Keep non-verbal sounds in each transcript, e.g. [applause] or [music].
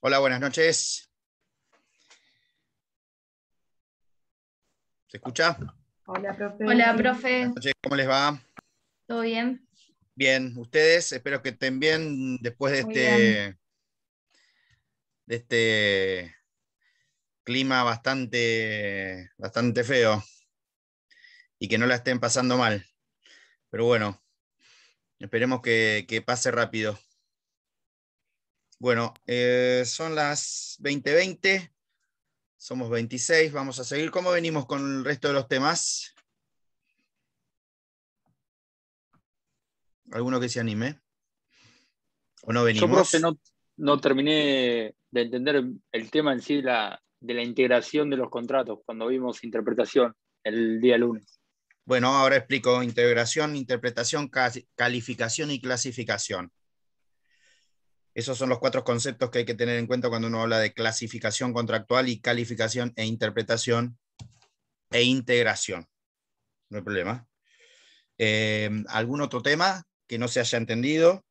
Hola, buenas noches. ¿Se escucha? Hola, profe. Hola, profe. ¿Cómo les va? ¿Todo bien? Bien, ustedes, espero que estén bien después de este, de este clima bastante, bastante feo y que no la estén pasando mal. Pero bueno, esperemos que pase rápido. Bueno, eh, son las 20:20, somos 26, vamos a seguir. ¿Cómo venimos con el resto de los temas? ¿Alguno que se anime? ¿O no venimos? Yo, no, no terminé de entender el tema en sí de la integración de los contratos cuando vimos interpretación el día lunes. Bueno, ahora explico integración, interpretación, calificación y clasificación. Esos son los cuatro conceptos que hay que tener en cuenta cuando uno habla de clasificación contractual y calificación e interpretación e integración. No hay problema. Eh, ¿Algún otro tema que no se haya entendido?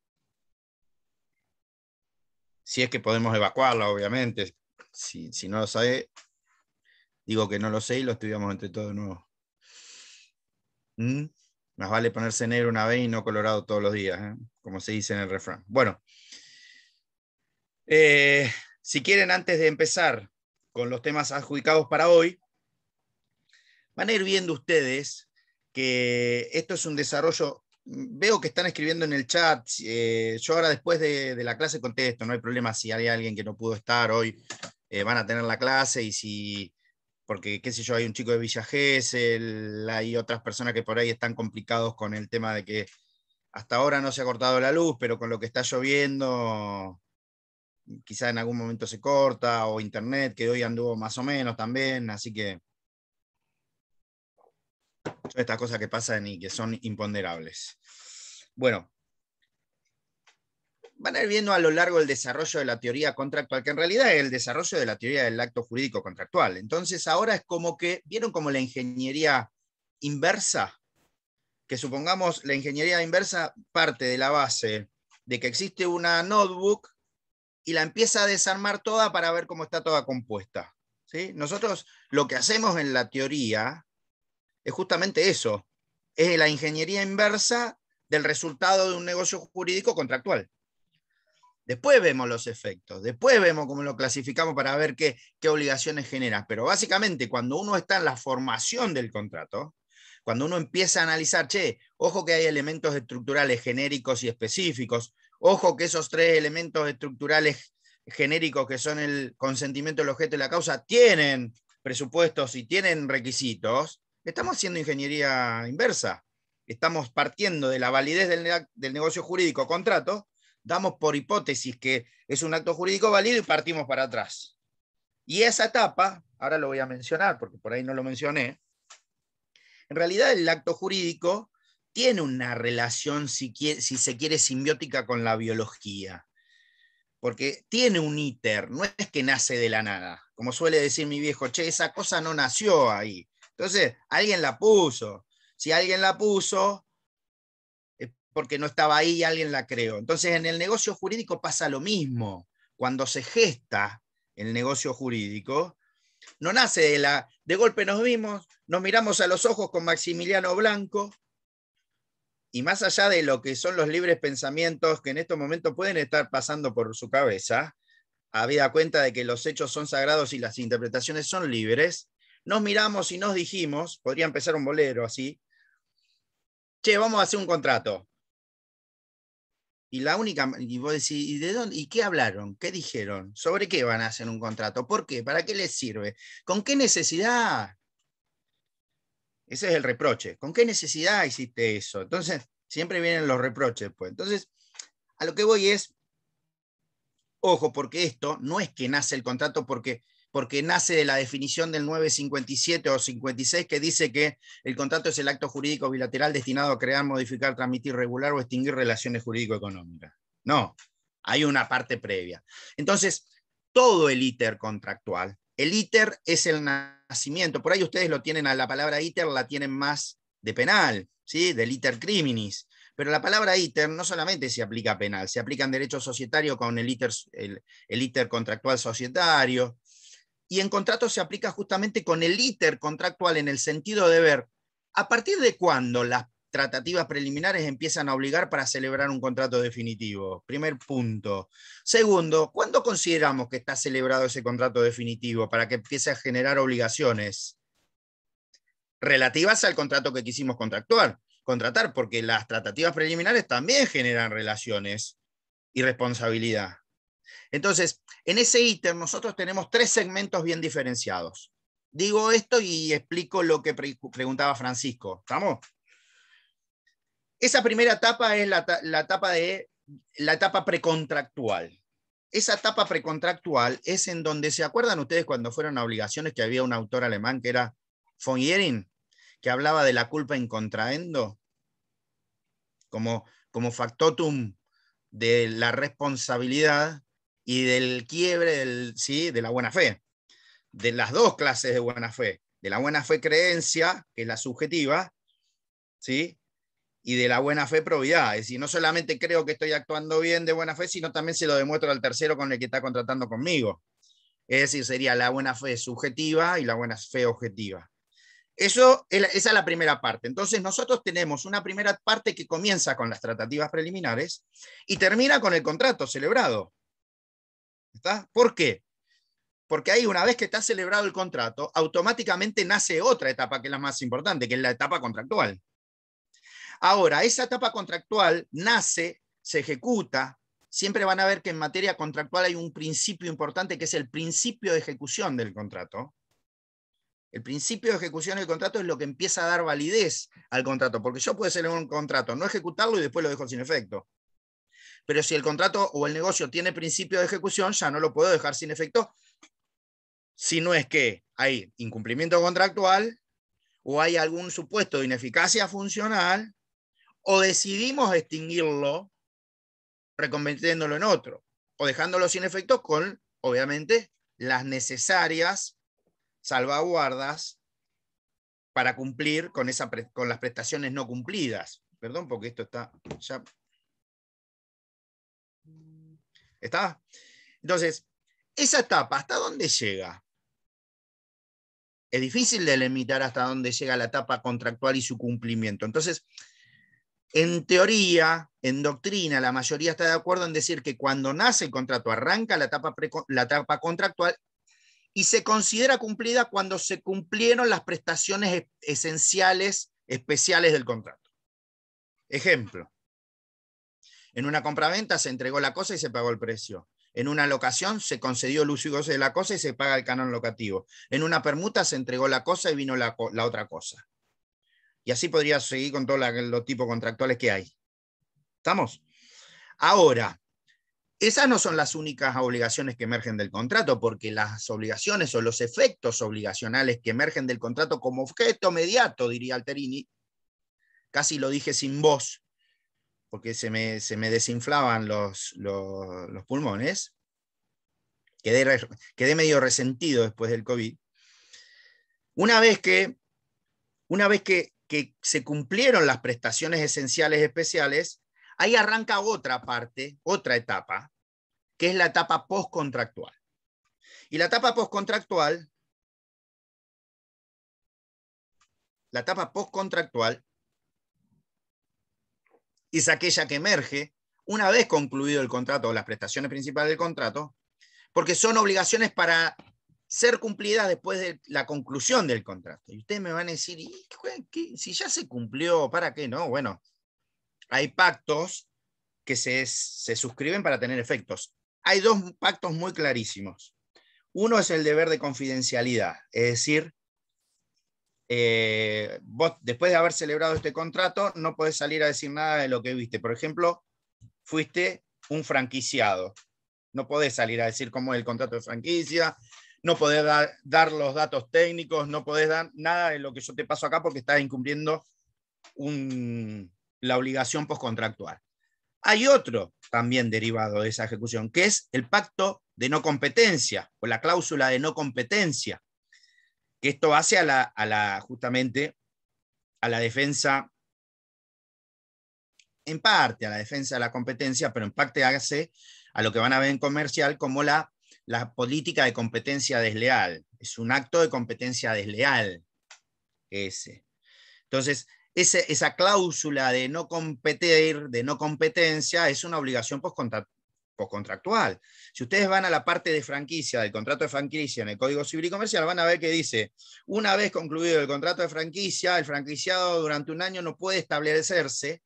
Si es que podemos evacuarla, obviamente. Si, no lo sabe, digo que no lo sé y lo estudiamos entre todos de nuevo. ¿Mm? Más vale ponerse negro una vez y no colorado todos los días, ¿eh? como se dice en el refrán. Bueno. Eh, si quieren, antes de empezar con los temas adjudicados para hoy, van a ir viendo ustedes que esto es un desarrollo. Veo que están escribiendo en el chat. Eh, yo ahora después de, la clase contesto, no hay problema si hay alguien que no pudo estar hoy, eh, van a tener la clase y si, porque qué sé yo, hay un chico de Villa hay otras personas que por ahí están complicados con el tema de que hasta ahora no se ha cortado la luz, pero con lo que está lloviendo quizá en algún momento se corta, o internet, que hoy anduvo más o menos también, así que estas cosas que pasan y que son imponderables. Bueno, van a ir viendo a lo largo el desarrollo de la teoría contractual, que en realidad es el desarrollo de la teoría del acto jurídico contractual. Entonces ahora es como que, ¿vieron como la ingeniería inversa? Que supongamos la ingeniería inversa parte de la base de que existe una notebook y la empieza a desarmar toda para ver cómo está toda compuesta. ¿sí? Nosotros lo que hacemos en la teoría es justamente eso, es la ingeniería inversa del resultado de un negocio jurídico contractual. Después vemos los efectos, después vemos cómo lo clasificamos para ver qué, obligaciones genera. Pero básicamente cuando uno está en la formación del contrato, cuando uno empieza a analizar, che, ojo que hay elementos estructurales genéricos y específicos, Ojo que esos tres elementos estructurales genéricos que son el consentimiento, el objeto y la causa tienen presupuestos y tienen requisitos, estamos haciendo ingeniería inversa. Estamos partiendo de la validez del, del negocio jurídico contrato, damos por hipótesis que es un acto jurídico válido y partimos para atrás. Y esa etapa, ahora lo voy a mencionar porque por ahí no lo mencioné, en realidad el acto jurídico tiene una relación, si, se quiere, simbiótica con la biología. Porque tiene un íter, no es que nace de la nada. Como suele decir mi viejo, che, esa cosa no nació ahí. Entonces, alguien la puso. Si alguien la puso, es porque no estaba ahí y alguien la creó. Entonces, en el negocio jurídico pasa lo mismo. Cuando se gesta el negocio jurídico, no nace de la... De golpe nos vimos, nos miramos a los ojos con Maximiliano Blanco, y más allá de lo que son los libres pensamientos que en estos momentos pueden estar pasando por su cabeza, habida cuenta de que los hechos son sagrados y las interpretaciones son libres, nos miramos y nos dijimos, podría empezar un bolero así, che, vamos a hacer un contrato. Y la única, y vos decís, ¿y de dónde? ¿Y qué hablaron? ¿Qué dijeron? ¿Sobre qué van a hacer un contrato? ¿Por qué? ¿Para qué les sirve? ¿Con qué necesidad? Ese es el reproche. ¿Con qué necesidad hiciste eso? Entonces, siempre vienen los reproches. Pues. Entonces, a lo que voy es, ojo, porque esto no es que nace el contrato porque, porque nace de la definición del 957 o 56 que dice que el contrato es el acto jurídico bilateral destinado a crear, modificar, transmitir, regular o extinguir relaciones jurídico-económicas. No, hay una parte previa. Entonces, todo el ITER contractual, el ITER es el nacimiento. Por ahí ustedes lo tienen a la palabra ITER, la tienen más de penal, ¿sí? del ITER criminis. Pero la palabra ITER no solamente se aplica penal, se aplica en derecho societario con el ITER, el, ITER contractual societario. Y en contrato se aplica justamente con el ITER contractual en el sentido de ver a partir de cuándo las tratativas preliminares empiezan a obligar para celebrar un contrato definitivo. Primer punto. Segundo, ¿cuándo consideramos que está celebrado ese contrato definitivo para que empiece a generar obligaciones relativas al contrato que quisimos contractuar, contratar? Porque las tratativas preliminares también generan relaciones y responsabilidad. Entonces, en ese ítem nosotros tenemos tres segmentos bien diferenciados. Digo esto y explico lo que preguntaba Francisco. ¿Estamos? Esa primera etapa es la, etapa de la etapa precontractual. Esa etapa precontractual es en donde se acuerdan ustedes cuando fueron a obligaciones que había un autor alemán que era von Jering, que hablaba de la culpa en contraendo como, como factotum de la responsabilidad y del quiebre ¿sí? de la buena fe, de las dos clases de buena fe, de la buena fe creencia, que es la subjetiva, ¿sí? y de la buena fe probidad. Es decir, no solamente creo que estoy actuando bien de buena fe, sino también se lo demuestro al tercero con el que está contratando conmigo. Es decir, sería la buena fe subjetiva y la buena fe objetiva. Eso, esa es la primera parte. Entonces, nosotros tenemos una primera parte que comienza con las tratativas preliminares y termina con el contrato celebrado. ¿Está? ¿Por qué? Porque ahí, una vez que está celebrado el contrato, automáticamente nace otra etapa que es la más importante, que es la etapa contractual. Ahora, esa etapa contractual nace, se ejecuta, siempre van a ver que en materia contractual hay un principio importante que es el principio de ejecución del contrato. El principio de ejecución del contrato es lo que empieza a dar validez al contrato, porque yo puedo hacer un contrato, no ejecutarlo y después lo dejo sin efecto. Pero si el contrato o el negocio tiene principio de ejecución, ya no lo puedo dejar sin efecto, si no es que hay incumplimiento contractual o hay algún supuesto de ineficacia funcional o decidimos extinguirlo reconvirtiéndolo en otro o dejándolo sin efecto con, obviamente, las necesarias salvaguardas para cumplir con, esa con las prestaciones no cumplidas. Perdón, porque esto está ya... ¿Está? Entonces, esa etapa, ¿hasta dónde llega? Es difícil delimitar hasta dónde llega la etapa contractual y su cumplimiento. Entonces, en teoría, en doctrina, la mayoría está de acuerdo en decir que cuando nace el contrato arranca la etapa, contractual y se considera cumplida cuando se cumplieron las prestaciones esenciales, especiales del contrato. Ejemplo, en una compraventa se entregó la cosa y se pagó el precio. En una locación se concedió el uso y goce de la cosa y se paga el canon locativo. En una permuta se entregó la cosa y vino la otra cosa. Y así podría seguir con todos los tipos contractuales que hay. ¿Estamos? Ahora, esas no son las únicas obligaciones que emergen del contrato, porque las obligaciones o los efectos obligacionales que emergen del contrato como objeto mediato, diría Alterini, casi lo dije sin voz, porque se me, se me desinflaban los, pulmones, quedé, medio resentido después del COVID. Una vez que, una vez que que se cumplieron las prestaciones esenciales especiales, ahí arranca otra parte, otra etapa, que es la etapa postcontractual. Y la etapa postcontractual, la etapa postcontractual es aquella que emerge una vez concluido el contrato o las prestaciones principales del contrato, porque son obligaciones para ser cumplidas después de la conclusión del contrato. Y ustedes me van a decir, si ya se cumplió, ¿para qué no? Bueno, hay pactos que se, suscriben para tener efectos. Hay dos pactos muy clarísimos. Uno es el deber de confidencialidad, es decir, eh, vos después de haber celebrado este contrato no podés salir a decir nada de lo que viste. Por ejemplo, fuiste un franquiciado. No podés salir a decir cómo es el contrato de franquicia, no podés dar, los datos técnicos, no podés dar nada de lo que yo te paso acá porque estás incumpliendo la obligación postcontractual. Hay otro también derivado de esa ejecución, que es el pacto de no competencia o la cláusula de no competencia, que esto hace a la, justamente a la defensa, en parte a la defensa de la competencia, pero en parte hace a lo que van a ver en comercial como la la política de competencia desleal. Es un acto de competencia desleal ese. Entonces, esa cláusula de no competir, de no competencia, es una obligación postcontractual. Si ustedes van a la parte de franquicia, del contrato de franquicia en el Código Civil y Comercial, van a ver que dice, una vez concluido el contrato de franquicia, el franquiciado durante un año no puede establecerse,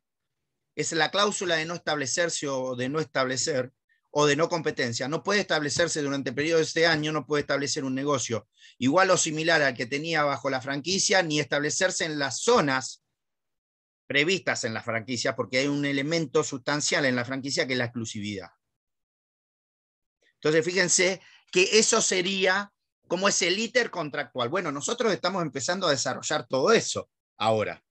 es la cláusula de no establecerse o de no establecer, o de no competencia. No puede establecerse durante el periodo de este año, no puede establecer un negocio igual o similar al que tenía bajo la franquicia, ni establecerse en las zonas previstas en la franquicia, porque hay un elemento sustancial en la franquicia que es la exclusividad. Entonces, fíjense que eso sería como es el contractual. Bueno, nosotros estamos empezando a desarrollar todo eso ahora.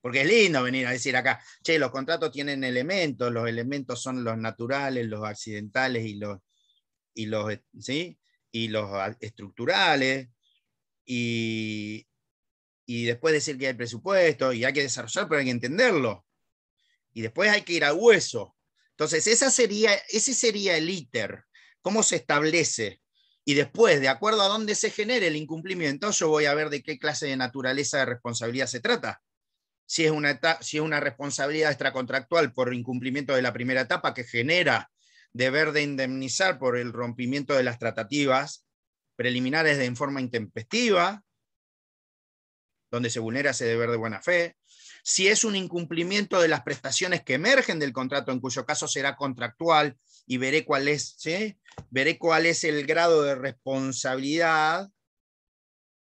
Porque es lindo venir a decir acá, che, los contratos tienen elementos, los elementos son los naturales, los accidentales y los, y los, eh, ¿sí? y los ah, estructurales, y, y después decir que hay presupuesto, y hay que desarrollar, pero hay que entenderlo. Y después hay que ir a hueso. Entonces, esa sería, ese sería el iter cómo se establece. Y después, de acuerdo a dónde se genere el incumplimiento, yo voy a ver de qué clase de naturaleza de responsabilidad se trata si es una, si es una responsabilidad extracontractual por incumplimiento de la primera etapa que genera deber de indemnizar por el rompimiento de las tratativas preliminares de en forma intempestiva, donde se vulnera ese deber de buena fe, si es un incumplimiento de las prestaciones que emergen del contrato, en cuyo caso será contractual, y veré cuál es, veré cuál es el grado de responsabilidad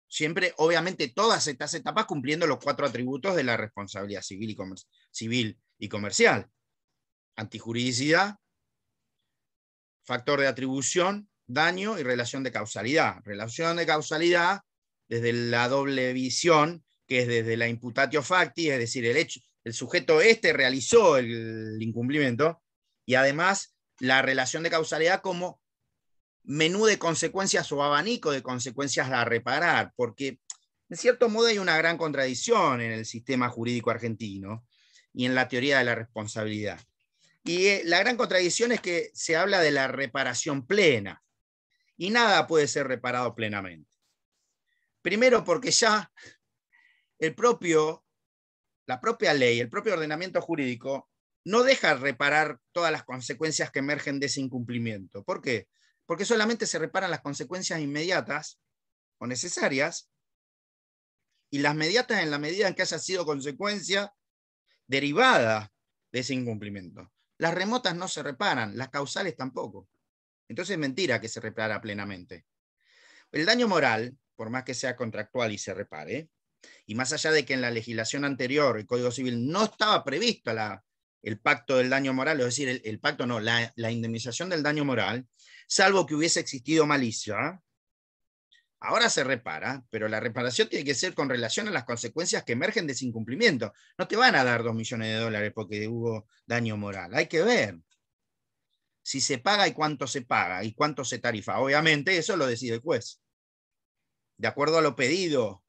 siempre, obviamente, todas estas etapas cumpliendo los cuatro atributos de la responsabilidad civil y, comercial. Antijuridicidad, factor de atribución, daño y relación de causalidad. Relación de causalidad desde la doble visión, que es desde la imputatio facti, es decir, el hecho, el sujeto este realizó el incumplimiento, y además la relación de causalidad como menú de consecuencias o abanico de consecuencias a reparar, porque en cierto modo hay una gran contradicción en el sistema jurídico argentino y en la teoría de la responsabilidad. Y eh, la gran contradicción es que se habla de la reparación plena y nada puede ser reparado plenamente. Primero porque ya el propio, la propia ley, el propio ordenamiento jurídico no deja reparar todas las consecuencias que emergen de ese incumplimiento. ¿Por qué? porque solamente se reparan las consecuencias inmediatas o necesarias, y las mediatas en la medida en que haya sido consecuencia derivada de ese incumplimiento. Las remotas no se reparan, las causales tampoco. Entonces es mentira que se repara plenamente. El daño moral, por más que sea contractual y se repare, y más allá de que en la legislación anterior, el Código Civil, no estaba previsto el pacto del daño moral, es decir, el, pacto no, la indemnización del daño moral, salvo que hubiese existido malicia. Ahora se repara, pero la reparación tiene que ser con relación a las consecuencias que emergen de ese incumplimiento. No te van a dar dos millones de dólares porque hubo daño moral. Hay que ver si se paga y cuánto se paga y cuánto se tarifa. Obviamente eso lo decide el juez, de acuerdo a lo pedido.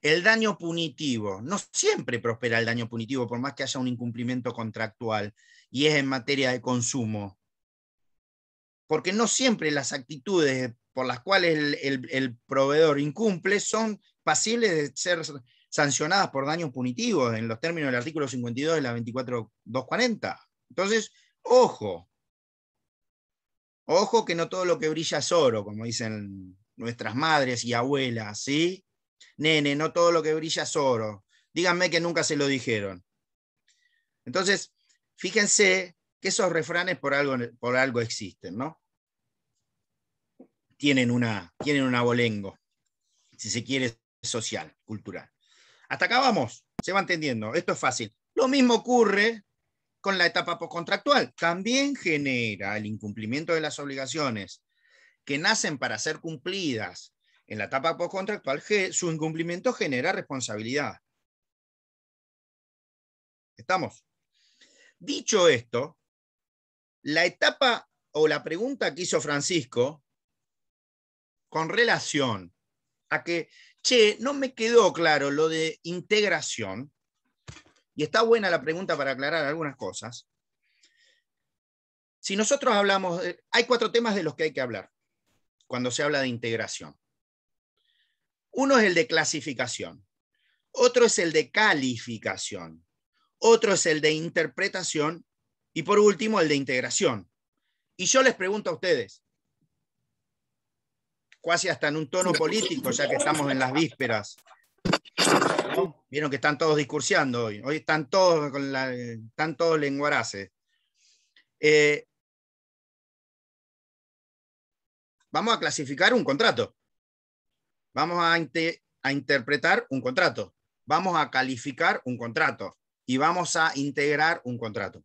El daño punitivo. No siempre prospera el daño punitivo, por más que haya un incumplimiento contractual y es en materia de consumo porque no siempre las actitudes por las cuales el, proveedor incumple son pasibles de ser sancionadas por daños punitivos en los términos del artículo 52 de la 24240. Entonces, ojo, ojo que no todo lo que brilla es oro, como dicen nuestras madres y abuelas, ¿sí? Nene, no todo lo que brilla es oro. Díganme que nunca se lo dijeron. Entonces, fíjense que esos refranes por algo, por algo existen, ¿no? Tienen, una, tienen un abolengo, si se quiere, social, cultural. Hasta acá vamos, se va entendiendo, esto es fácil. Lo mismo ocurre con la etapa postcontractual. También genera el incumplimiento de las obligaciones que nacen para ser cumplidas en la etapa postcontractual, su incumplimiento genera responsabilidad. ¿Estamos? Dicho esto, la etapa o la pregunta que hizo Francisco con relación a que, che, no me quedó claro lo de integración, y está buena la pregunta para aclarar algunas cosas. Si nosotros hablamos, hay cuatro temas de los que hay que hablar cuando se habla de integración. Uno es el de clasificación, otro es el de calificación, otro es el de interpretación y por último, el de integración. Y yo les pregunto a ustedes, casi hasta en un tono político, ya que estamos en las vísperas. Vieron que están todos discursiando hoy. Hoy están todos, con la, están todos lenguaraces. Eh, vamos a clasificar un contrato. Vamos a, a interpretar un contrato. Vamos a calificar un contrato. Y vamos a integrar un contrato.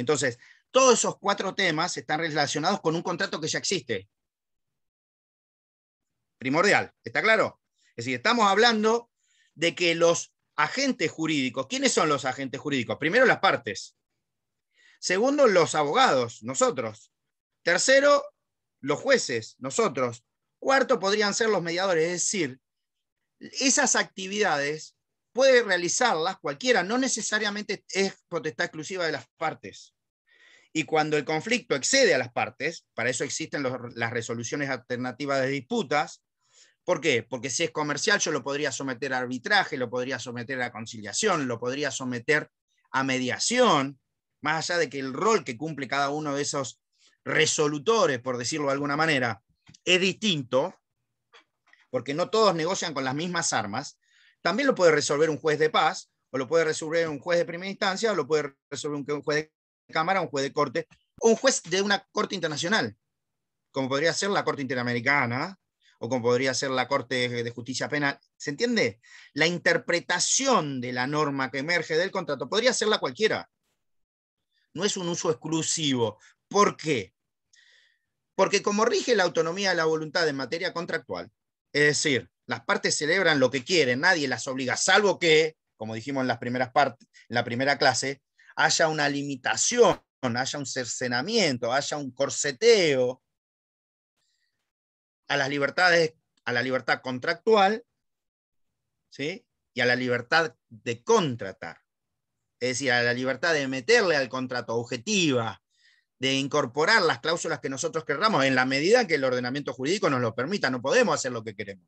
Entonces, todos esos cuatro temas están relacionados con un contrato que ya existe. Primordial, ¿está claro? Es decir, estamos hablando de que los agentes jurídicos, ¿quiénes son los agentes jurídicos? Primero las partes. Segundo, los abogados, nosotros. Tercero, los jueces, nosotros. Cuarto, podrían ser los mediadores, es decir, esas actividades puede realizarlas cualquiera, no necesariamente es potestad exclusiva de las partes. Y cuando el conflicto excede a las partes, para eso existen las resoluciones alternativas de disputas, ¿por qué? Porque si es comercial yo lo podría someter a arbitraje, lo podría someter a conciliación, lo podría someter a mediación, más allá de que el rol que cumple cada uno de esos resolutores, por decirlo de alguna manera, es distinto, porque no todos negocian con las mismas armas, también lo puede resolver un juez de paz, o lo puede resolver un juez de primera instancia, o lo puede resolver un juez de cámara, un juez de corte, o un juez de una corte internacional, como podría ser la Corte Interamericana, o como podría ser la Corte de Justicia Penal. ¿Se entiende? La interpretación de la norma que emerge del contrato podría serla cualquiera. No es un uso exclusivo. ¿Por qué? Porque como rige la autonomía de la voluntad en materia contractual, es decir, las partes celebran lo que quieren, nadie las obliga, salvo que, como dijimos en, las primeras partes, en la primera clase, haya una limitación, haya un cercenamiento, haya un corseteo a las libertades, a la libertad contractual ¿sí? y a la libertad de contratar. Es decir, a la libertad de meterle al contrato objetiva, de incorporar las cláusulas que nosotros querramos en la medida que el ordenamiento jurídico nos lo permita. No podemos hacer lo que queremos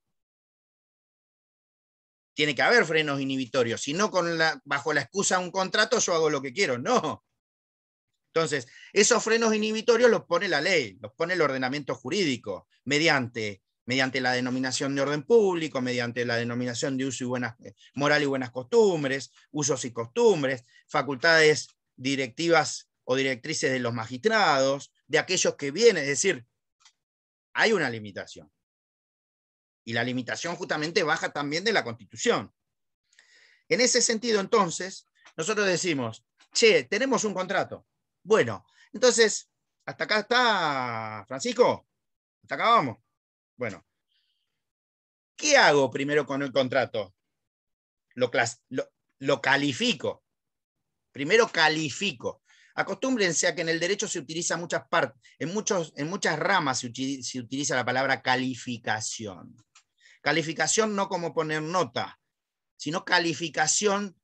tiene que haber frenos inhibitorios, si no con la, bajo la excusa de un contrato yo hago lo que quiero, no. Entonces, esos frenos inhibitorios los pone la ley, los pone el ordenamiento jurídico, mediante, mediante la denominación de orden público, mediante la denominación de uso y buenas, eh, moral y buenas costumbres, usos y costumbres, facultades directivas o directrices de los magistrados, de aquellos que vienen, es decir, hay una limitación. Y la limitación justamente baja también de la Constitución. En ese sentido, entonces, nosotros decimos, che, tenemos un contrato. Bueno, entonces, hasta acá está, Francisco. Hasta acá vamos. Bueno, ¿qué hago primero con el contrato? Lo, lo, califico. Primero califico. Acostúmbrense a que en el derecho se utiliza muchas partes, en, en muchas ramas se utiliza la palabra calificación. Calificación no como poner nota, sino calificación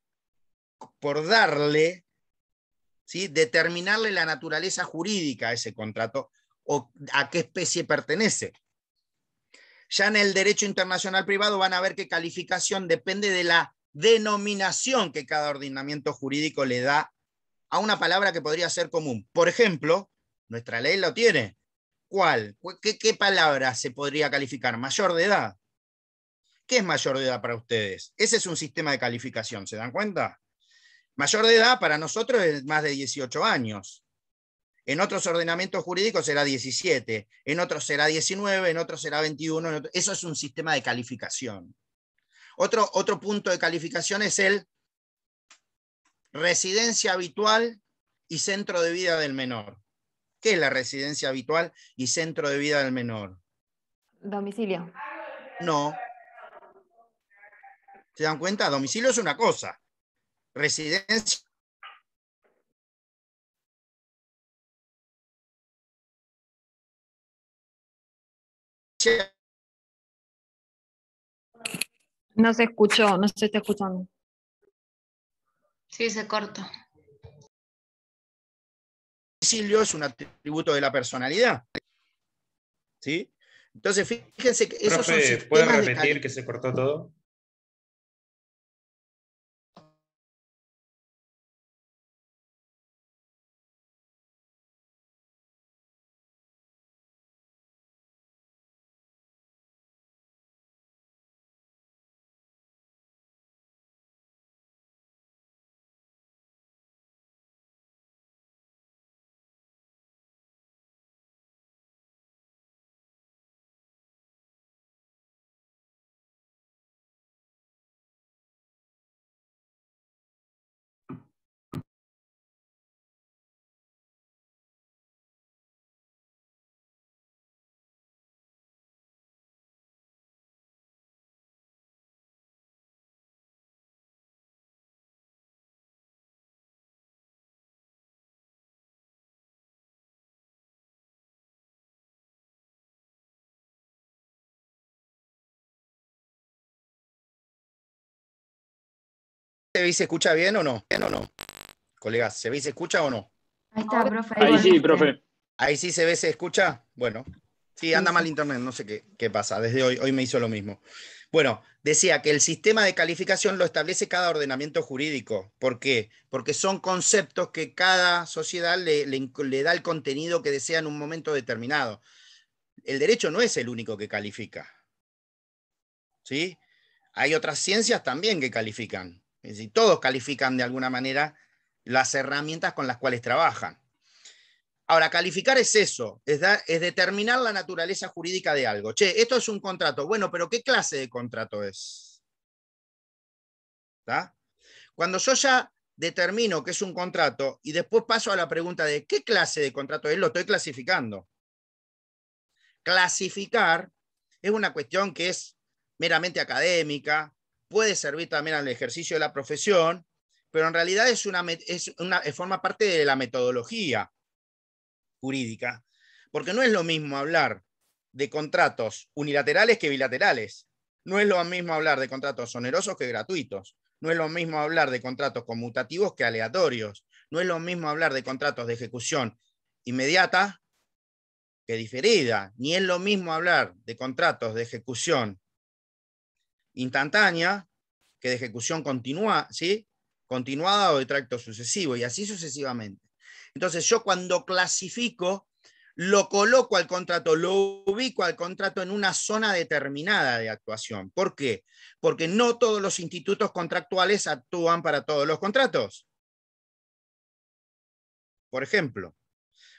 por darle, ¿sí? determinarle la naturaleza jurídica a ese contrato o a qué especie pertenece. Ya en el derecho internacional privado van a ver que calificación depende de la denominación que cada ordenamiento jurídico le da a una palabra que podría ser común. Por ejemplo, nuestra ley lo tiene. ¿Cuál? qué palabra se podría calificar? Mayor de edad. ¿Qué es mayor de edad para ustedes? Ese es un sistema de calificación, ¿se dan cuenta? Mayor de edad para nosotros es más de 18 años. En otros ordenamientos jurídicos será 17, en otros será 19, en otros será 21. Eso es un sistema de calificación. Otro, otro punto de calificación es el residencia habitual y centro de vida del menor. ¿Qué es la residencia habitual y centro de vida del menor? Domicilio. No, ¿Se dan cuenta? Domicilio es una cosa. Residencia. No se escuchó, no se está escuchando. Sí, se corta. Domicilio es un atributo de la personalidad. ¿Sí? Entonces, fíjense que eso es. ¿Puede repetir que se cortó todo? Se ve, se escucha bien o no? ¿Bien no? Colegas, ¿se ve y se escucha o no? Ahí está, profe. Ahí sí, profe. Ahí sí se ve, se escucha. Bueno, sí, anda mal internet, no sé qué, pasa. Desde hoy, hoy me hizo lo mismo. Bueno, decía que el sistema de calificación lo establece cada ordenamiento jurídico. ¿Por qué? Porque son conceptos que cada sociedad le, le, da el contenido que desea en un momento determinado. El derecho no es el único que califica. ¿Sí? Hay otras ciencias también que califican. Es decir, todos califican de alguna manera las herramientas con las cuales trabajan. Ahora, calificar es eso, es, determinar la naturaleza jurídica de algo. Che, esto es un contrato. Bueno, pero ¿qué clase de contrato es? Cuando yo ya determino que es un contrato y después paso a la pregunta de qué clase de contrato es, lo estoy clasificando. Clasificar es una cuestión que es meramente académica, puede servir también al ejercicio de la profesión, pero en realidad es una, es una, eh, forma parte de la metodología jurídica, porque no es lo mismo hablar de contratos unilaterales que bilaterales, no es lo mismo hablar de contratos onerosos que gratuitos, no es lo mismo hablar de contratos conmutativos que aleatorios, no es lo mismo hablar de contratos de ejecución inmediata que diferida, ni es lo mismo hablar de contratos de ejecución instantánea, que de ejecución continua, ¿sí? continuada o de tracto sucesivo, y así sucesivamente. Entonces yo cuando clasifico, lo coloco al contrato, lo ubico al contrato en una zona determinada de actuación. ¿Por qué? Porque no todos los institutos contractuales actúan para todos los contratos. Por ejemplo,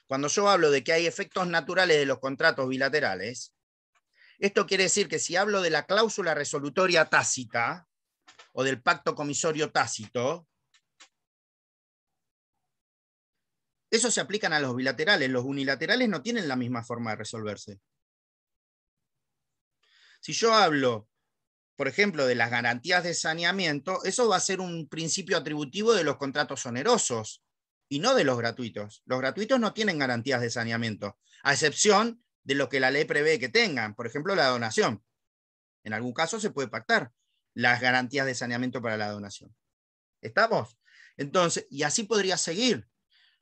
cuando yo hablo de que hay efectos naturales de los contratos bilaterales, esto quiere decir que si hablo de la cláusula resolutoria tácita o del pacto comisorio tácito, eso se aplican a los bilaterales. Los unilaterales no tienen la misma forma de resolverse. Si yo hablo, por ejemplo, de las garantías de saneamiento, eso va a ser un principio atributivo de los contratos onerosos y no de los gratuitos. Los gratuitos no tienen garantías de saneamiento, a excepción de lo que la ley prevé que tengan. Por ejemplo, la donación. En algún caso se puede pactar las garantías de saneamiento para la donación. ¿Estamos? Entonces, y así podría seguir.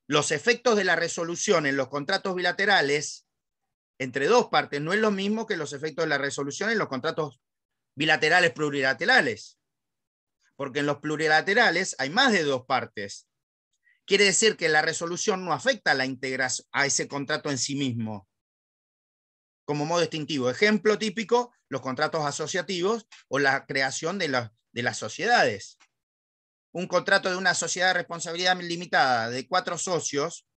Los efectos de la resolución en los contratos bilaterales entre dos partes no es lo mismo que los efectos de la resolución en los contratos bilaterales plurilaterales. Porque en los plurilaterales hay más de dos partes. Quiere decir que la resolución no afecta a, la integración, a ese contrato en sí mismo, como modo distintivo. Ejemplo típico, los contratos asociativos o la creación de, de las sociedades. Un contrato de una sociedad de responsabilidad limitada de cuatro socios,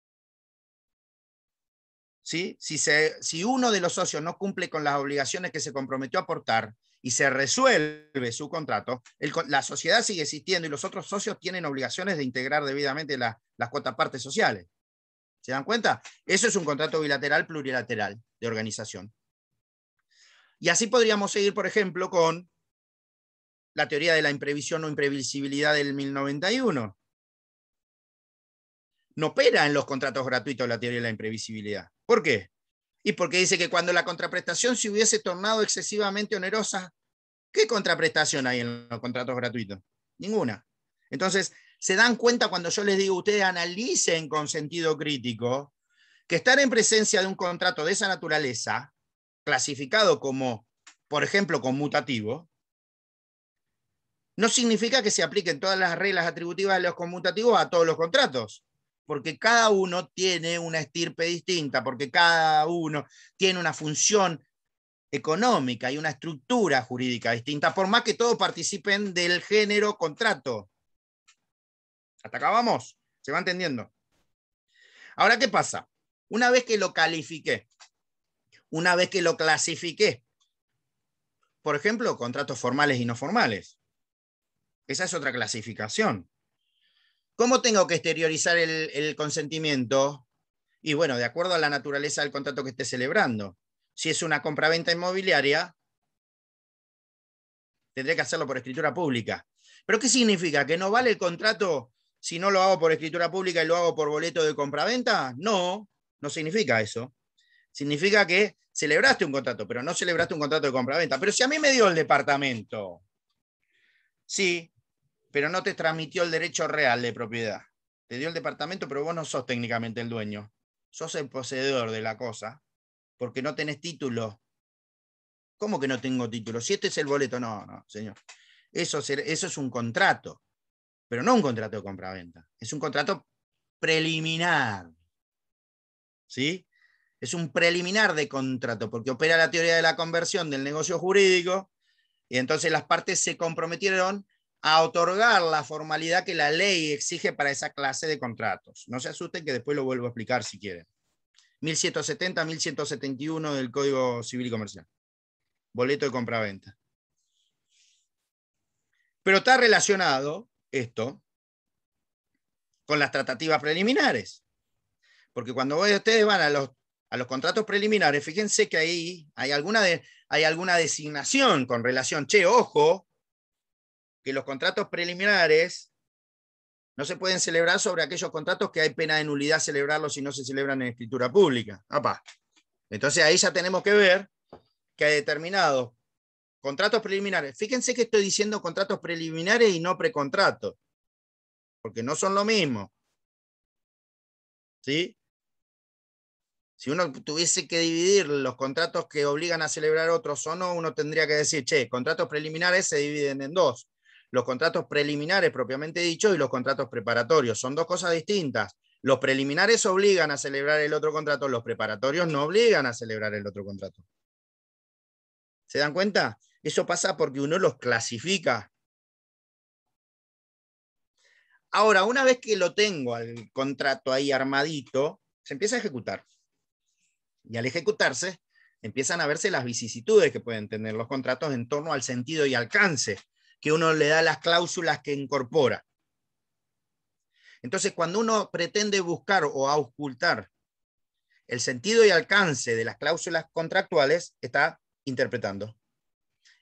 ¿sí? si, se, si uno de los socios no cumple con las obligaciones que se comprometió a aportar y se resuelve su contrato, la sociedad sigue existiendo y los otros socios tienen obligaciones de integrar debidamente las cuotas partes sociales. ¿Se dan cuenta? Eso es un contrato bilateral plurilateral de organización. Y así podríamos seguir, por ejemplo, con la teoría de la imprevisión o imprevisibilidad del 1091. No opera en los contratos gratuitos la teoría de la imprevisibilidad. ¿Por qué? Y porque dice que cuando la contraprestación se hubiese tornado excesivamente onerosa, ¿qué contraprestación hay en los contratos gratuitos? Ninguna. Entonces, se dan cuenta cuando yo les digo, ustedes analicen con sentido crítico, que estar en presencia de un contrato de esa naturaleza, clasificado como, por ejemplo, conmutativo, no significa que se apliquen todas las reglas atributivas de los conmutativos a todos los contratos, porque cada uno tiene una estirpe distinta, porque cada uno tiene una función económica y una estructura jurídica distinta, por más que todos participen del género contrato. Hasta acá vamos. ¿Se va entendiendo? Ahora, ¿qué pasa? Una vez que lo califiqué, una vez que lo clasifiqué, por ejemplo, contratos formales y no formales. Esa es otra clasificación. ¿Cómo tengo que exteriorizar el, consentimiento? Y bueno, de acuerdo a la naturaleza del contrato que esté celebrando. Si es una compra-venta inmobiliaria, tendré que hacerlo por escritura pública. ¿Pero qué significa? ¿Que no vale el contrato si no lo hago por escritura pública y lo hago por boleto de compraventa, no, no significa eso. Significa que celebraste un contrato, pero no celebraste un contrato de compraventa. Pero si a mí me dio el departamento, sí, pero no te transmitió el derecho real de propiedad. Te dio el departamento, pero vos no sos técnicamente el dueño. Sos el poseedor de la cosa, porque no tenés título. ¿Cómo que no tengo título? Si este es el boleto, no, no, señor. Eso, eso es un contrato pero no un contrato de compraventa, es un contrato preliminar. ¿Sí? Es un preliminar de contrato, porque opera la teoría de la conversión del negocio jurídico, y entonces las partes se comprometieron a otorgar la formalidad que la ley exige para esa clase de contratos. No se asusten que después lo vuelvo a explicar si quieren. 1170, 1171 del Código Civil y Comercial. Boleto de compraventa. Pero está relacionado esto con las tratativas preliminares. Porque cuando ustedes van a los, a los contratos preliminares, fíjense que ahí hay alguna, hay alguna designación con relación, che, ojo, que los contratos preliminares no se pueden celebrar sobre aquellos contratos que hay pena de nulidad celebrarlos si no se celebran en escritura pública. Entonces ahí ya tenemos que ver que hay determinados Contratos preliminares. Fíjense que estoy diciendo contratos preliminares y no precontratos, porque no son lo mismo. ¿Sí? Si uno tuviese que dividir los contratos que obligan a celebrar otros o no, uno tendría que decir, che, contratos preliminares se dividen en dos. Los contratos preliminares propiamente dicho, y los contratos preparatorios. Son dos cosas distintas. Los preliminares obligan a celebrar el otro contrato, los preparatorios no obligan a celebrar el otro contrato. ¿Se dan cuenta? Eso pasa porque uno los clasifica. Ahora, una vez que lo tengo al contrato ahí armadito, se empieza a ejecutar. Y al ejecutarse, empiezan a verse las vicisitudes que pueden tener los contratos en torno al sentido y alcance que uno le da a las cláusulas que incorpora. Entonces, cuando uno pretende buscar o auscultar el sentido y alcance de las cláusulas contractuales, está interpretando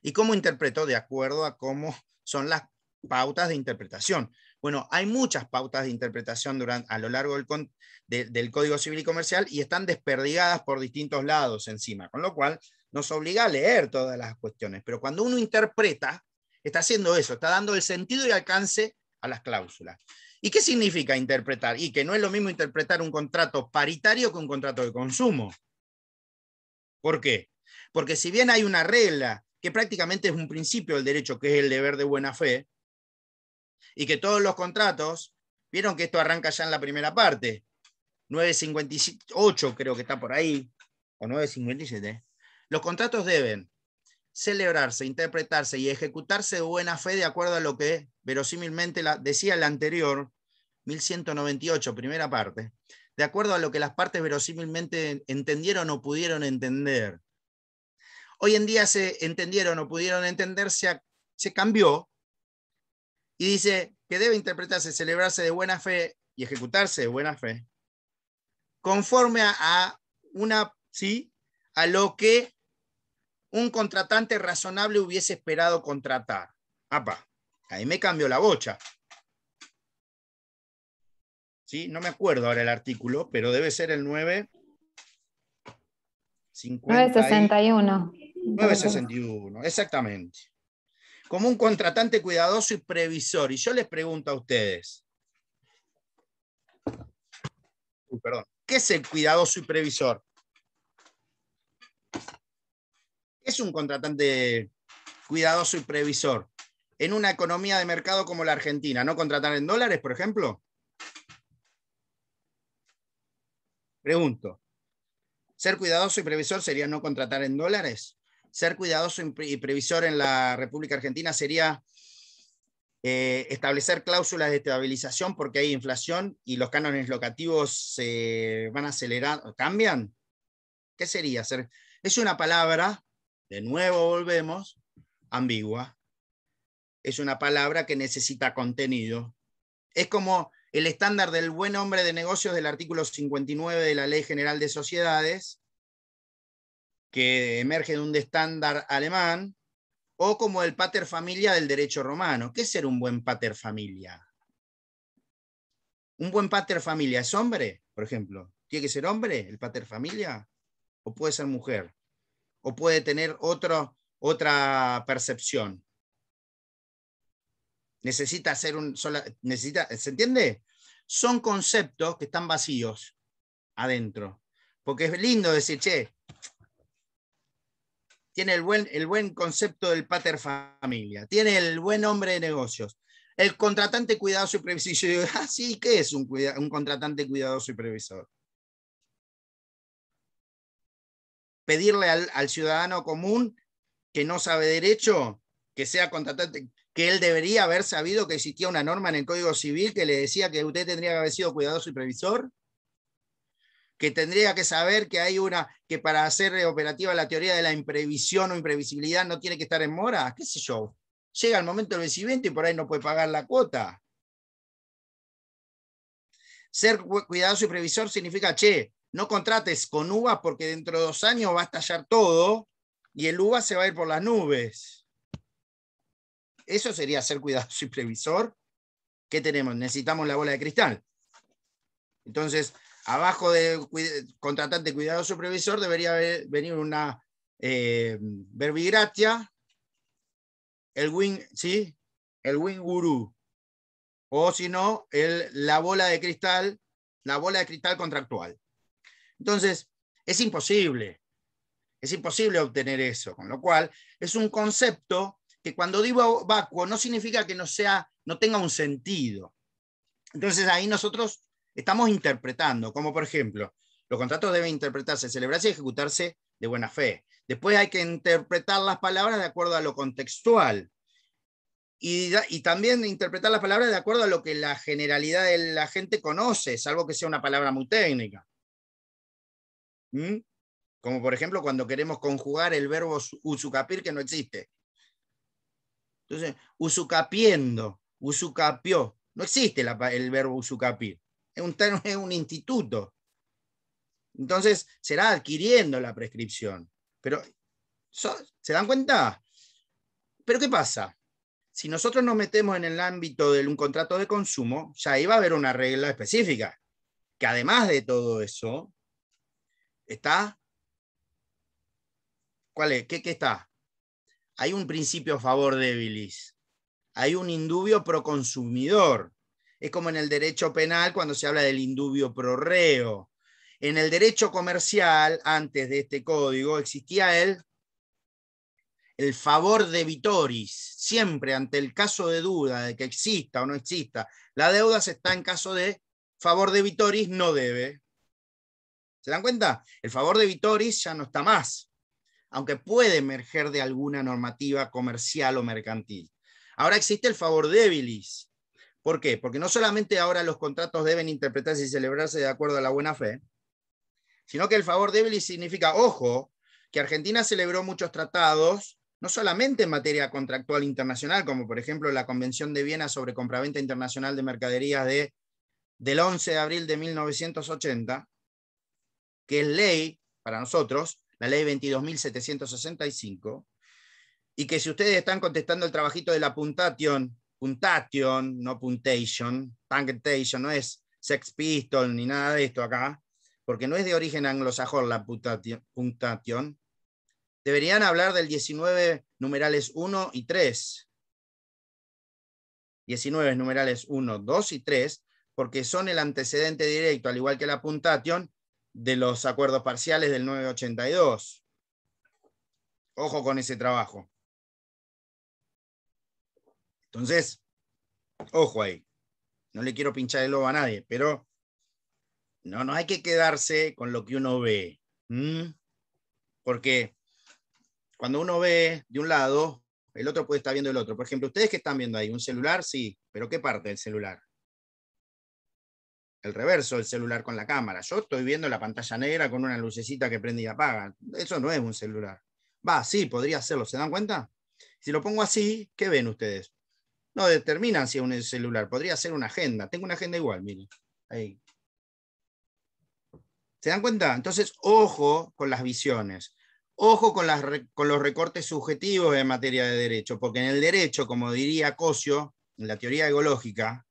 y cómo interpreto de acuerdo a cómo son las pautas de interpretación. Bueno, hay muchas pautas de interpretación durante, a lo largo del, del, Código Civil y Comercial y están desperdigadas por distintos lados encima, con lo cual nos obliga a leer todas las cuestiones. Pero cuando uno interpreta, está haciendo eso, está dando el sentido y alcance a las cláusulas. ¿Y qué significa interpretar? Y que no es lo mismo interpretar un contrato paritario que un contrato de consumo. ¿Por qué? Porque si bien hay una regla que prácticamente es un principio del derecho, que es el deber de buena fe, y que todos los contratos, vieron que esto arranca ya en la primera parte, 958 creo que está por ahí, o 957, los contratos deben celebrarse, interpretarse y ejecutarse de buena fe de acuerdo a lo que verosímilmente decía la anterior, 1198, primera parte, de acuerdo a lo que las partes verosímilmente entendieron o pudieron entender Hoy en día se entendieron o pudieron entenderse, se cambió y dice que debe interpretarse, celebrarse de buena fe y ejecutarse de buena fe, conforme a una, ¿sí? A lo que un contratante razonable hubiese esperado contratar. Apa, ahí me cambió la bocha. ¿Sí? No me acuerdo ahora el artículo, pero debe ser el 9. 961. 961, exactamente. Como un contratante cuidadoso y previsor. Y yo les pregunto a ustedes, Uy, perdón. ¿Qué es el cuidadoso y previsor? ¿Qué Es un contratante cuidadoso y previsor. En una economía de mercado como la Argentina, ¿no contratar en dólares, por ejemplo? Pregunto. ¿Ser cuidadoso y previsor sería no contratar en dólares? ser cuidadoso y previsor en la República Argentina sería eh, establecer cláusulas de estabilización porque hay inflación y los cánones locativos se van acelerando, cambian. ¿Qué sería? es una palabra, de nuevo volvemos, ambigua. Es una palabra que necesita contenido. Es como el estándar del buen hombre de negocios del artículo 59 de la Ley General de Sociedades, que emerge de un estándar alemán, o como el pater familia del derecho romano. ¿Qué es ser un buen pater familia? ¿Un buen pater familia es hombre, por ejemplo? ¿Tiene que ser hombre el pater familia? ¿O puede ser mujer? ¿O puede tener otra percepción? Necesita ser un necesita, ¿se entiende? Son conceptos que están vacíos adentro. Porque es lindo decir, che, tiene el buen, el buen concepto del pater familia, tiene el buen hombre de negocios, el contratante cuidadoso y previsor. ah, sí, ¿qué es un, un contratante cuidadoso y previsor? Pedirle al, al ciudadano común que no sabe derecho, que sea contratante, que él debería haber sabido que existía una norma en el Código Civil que le decía que usted tendría que haber sido cuidadoso y previsor? que tendría que saber que hay una, que para hacer operativa la teoría de la imprevisión o imprevisibilidad no tiene que estar en mora, qué sé yo. Llega el momento del vencimiento y por ahí no puede pagar la cuota. Ser cuidadoso y previsor significa, che, no contrates con uvas porque dentro de dos años va a estallar todo y el uva se va a ir por las nubes. Eso sería ser cuidadoso y previsor. ¿Qué tenemos? Necesitamos la bola de cristal. Entonces, abajo del contratante cuidado supervisor debería venir una eh, verbigratia, el wing, ¿sí? El wing guru. O si no, la bola de cristal, la bola de cristal contractual. Entonces, es imposible. Es imposible obtener eso, con lo cual es un concepto que cuando digo vacuo no significa que no sea no tenga un sentido. Entonces ahí nosotros estamos interpretando, como por ejemplo, los contratos deben interpretarse, celebrarse y ejecutarse de buena fe. Después hay que interpretar las palabras de acuerdo a lo contextual. Y, también interpretar las palabras de acuerdo a lo que la generalidad de la gente conoce, salvo que sea una palabra muy técnica. ¿Mm? Como por ejemplo cuando queremos conjugar el verbo usucapir que no existe. Entonces, usucapiendo, usucapió, no existe el verbo usucapir es un instituto. Entonces será adquiriendo la prescripción. Pero, ¿se dan cuenta? Pero ¿qué pasa? Si nosotros nos metemos en el ámbito de un contrato de consumo, ya iba a haber una regla específica, que además de todo eso, está... ¿Cuál es? ¿Qué, está? Hay un principio a favor de Hay un indubio pro consumidor. Es como en el derecho penal cuando se habla del indubio pro reo. En el derecho comercial, antes de este código, existía el, el favor de vitoris. Siempre ante el caso de duda de que exista o no exista la deuda, se está en caso de favor de vitoris, no debe. ¿Se dan cuenta? El favor de vitoris ya no está más, aunque puede emerger de alguna normativa comercial o mercantil. Ahora existe el favor débilis, ¿Por qué? Porque no solamente ahora los contratos deben interpretarse y celebrarse de acuerdo a la buena fe, sino que el favor débil significa, ojo, que Argentina celebró muchos tratados, no solamente en materia contractual internacional, como por ejemplo la Convención de Viena sobre Compraventa Internacional de Mercaderías de, del 11 de abril de 1980, que es ley para nosotros, la ley 22.765, y que si ustedes están contestando el trabajito de la Puntation Puntation, no Puntation, tangentation, no es Sex Pistol ni nada de esto acá, porque no es de origen anglosajón la Puntation. Deberían hablar del 19 numerales 1 y 3. 19 numerales 1, 2 y 3, porque son el antecedente directo, al igual que la Puntation, de los acuerdos parciales del 982. Ojo con ese trabajo. Entonces, ojo ahí. No le quiero pinchar el lobo a nadie, pero no, no hay que quedarse con lo que uno ve. Porque cuando uno ve de un lado, el otro puede estar viendo el otro. Por ejemplo, ustedes que están viendo ahí, un celular, sí, pero ¿qué parte del celular? El reverso del celular con la cámara. Yo estoy viendo la pantalla negra con una lucecita que prende y apaga. Eso no es un celular. Va, sí, podría hacerlo. ¿Se dan cuenta? Si lo pongo así, ¿qué ven ustedes? no determinan si es un celular, podría ser una agenda. Tengo una agenda igual, miren. ¿Se dan cuenta? Entonces, ojo con las visiones. Ojo con, con los recortes subjetivos en materia de derecho, porque en el derecho, como diría Cosio, en la teoría ecológica,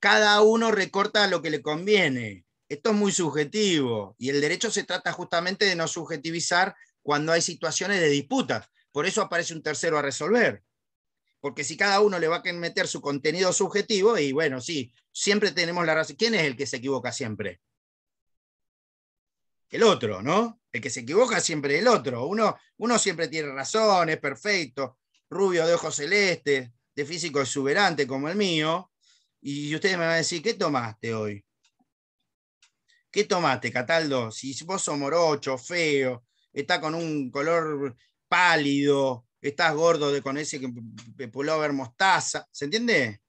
cada uno recorta lo que le conviene. Esto es muy subjetivo y el derecho se trata justamente de no subjetivizar cuando hay situaciones de disputas. Por eso aparece un tercero a resolver porque si cada uno le va a meter su contenido subjetivo, y bueno, sí, siempre tenemos la razón. ¿Quién es el que se equivoca siempre? El otro, ¿no? El que se equivoca siempre es el otro. Uno, uno siempre tiene razón, es perfecto, rubio de ojos celestes, de físico exuberante como el mío. Y ustedes me van a decir, ¿qué tomaste hoy? ¿Qué tomaste, Cataldo? Si vos sos morocho, feo, está con un color pálido, estás gordo de, con ese que ver mostaza, ¿se entiende?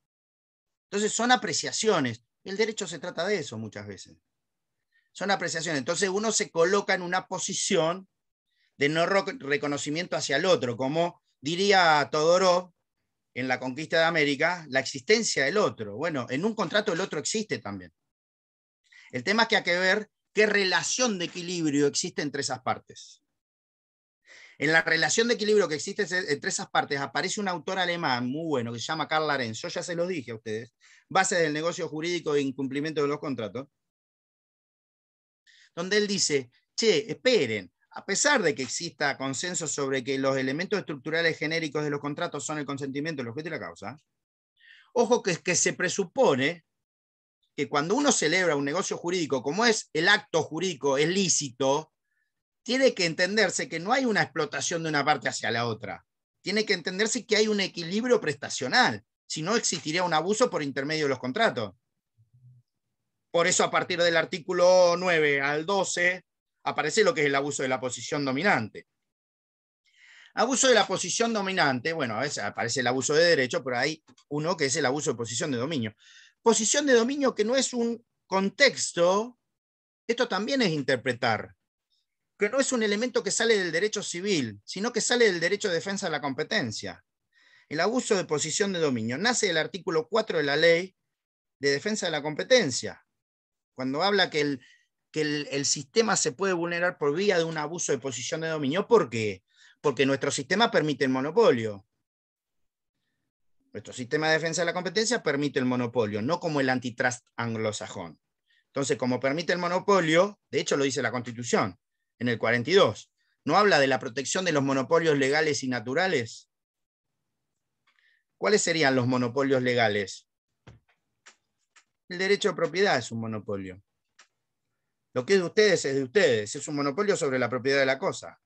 Entonces son apreciaciones. El derecho se trata de eso muchas veces. Son apreciaciones. Entonces uno se coloca en una posición de no reconocimiento hacia el otro, como diría Todorov en la conquista de América, la existencia del otro. Bueno, en un contrato el otro existe también. El tema es que hay que ver qué relación de equilibrio existe entre esas partes. En la relación de equilibrio que existe entre esas partes aparece un autor alemán muy bueno que se llama Karl Lorenz. Yo ya se los dije a ustedes. Base del negocio jurídico de incumplimiento de los contratos. Donde él dice, che, esperen, a pesar de que exista consenso sobre que los elementos estructurales genéricos de los contratos son el consentimiento, el objeto y la causa, ojo que, que se presupone que cuando uno celebra un negocio jurídico, como es el acto jurídico, es lícito, tiene que entenderse que no hay una explotación de una parte hacia la otra. Tiene que entenderse que hay un equilibrio prestacional. Si no, existiría un abuso por intermedio de los contratos. Por eso, a partir del artículo 9 al 12, aparece lo que es el abuso de la posición dominante. Abuso de la posición dominante, bueno, a veces aparece el abuso de derecho, pero hay uno que es el abuso de posición de dominio. Posición de dominio que no es un contexto, esto también es interpretar. Pero no es un elemento que sale del derecho civil, sino que sale del derecho de defensa de la competencia. El abuso de posición de dominio nace del artículo 4 de la ley de defensa de la competencia, cuando habla que el, que el sistema se puede vulnerar por vía de un abuso de posición de dominio. ¿Por qué? Porque nuestro sistema permite el monopolio. Nuestro sistema de defensa de la competencia permite el monopolio, no como el antitrust anglosajón. Entonces, como permite el monopolio, de hecho lo dice la Constitución, en el 42. ¿No habla de la protección de los monopolios legales y naturales? ¿Cuáles serían los monopolios legales? El derecho de propiedad es un monopolio. Lo que es de ustedes es de ustedes. Es un monopolio sobre la propiedad de la cosa.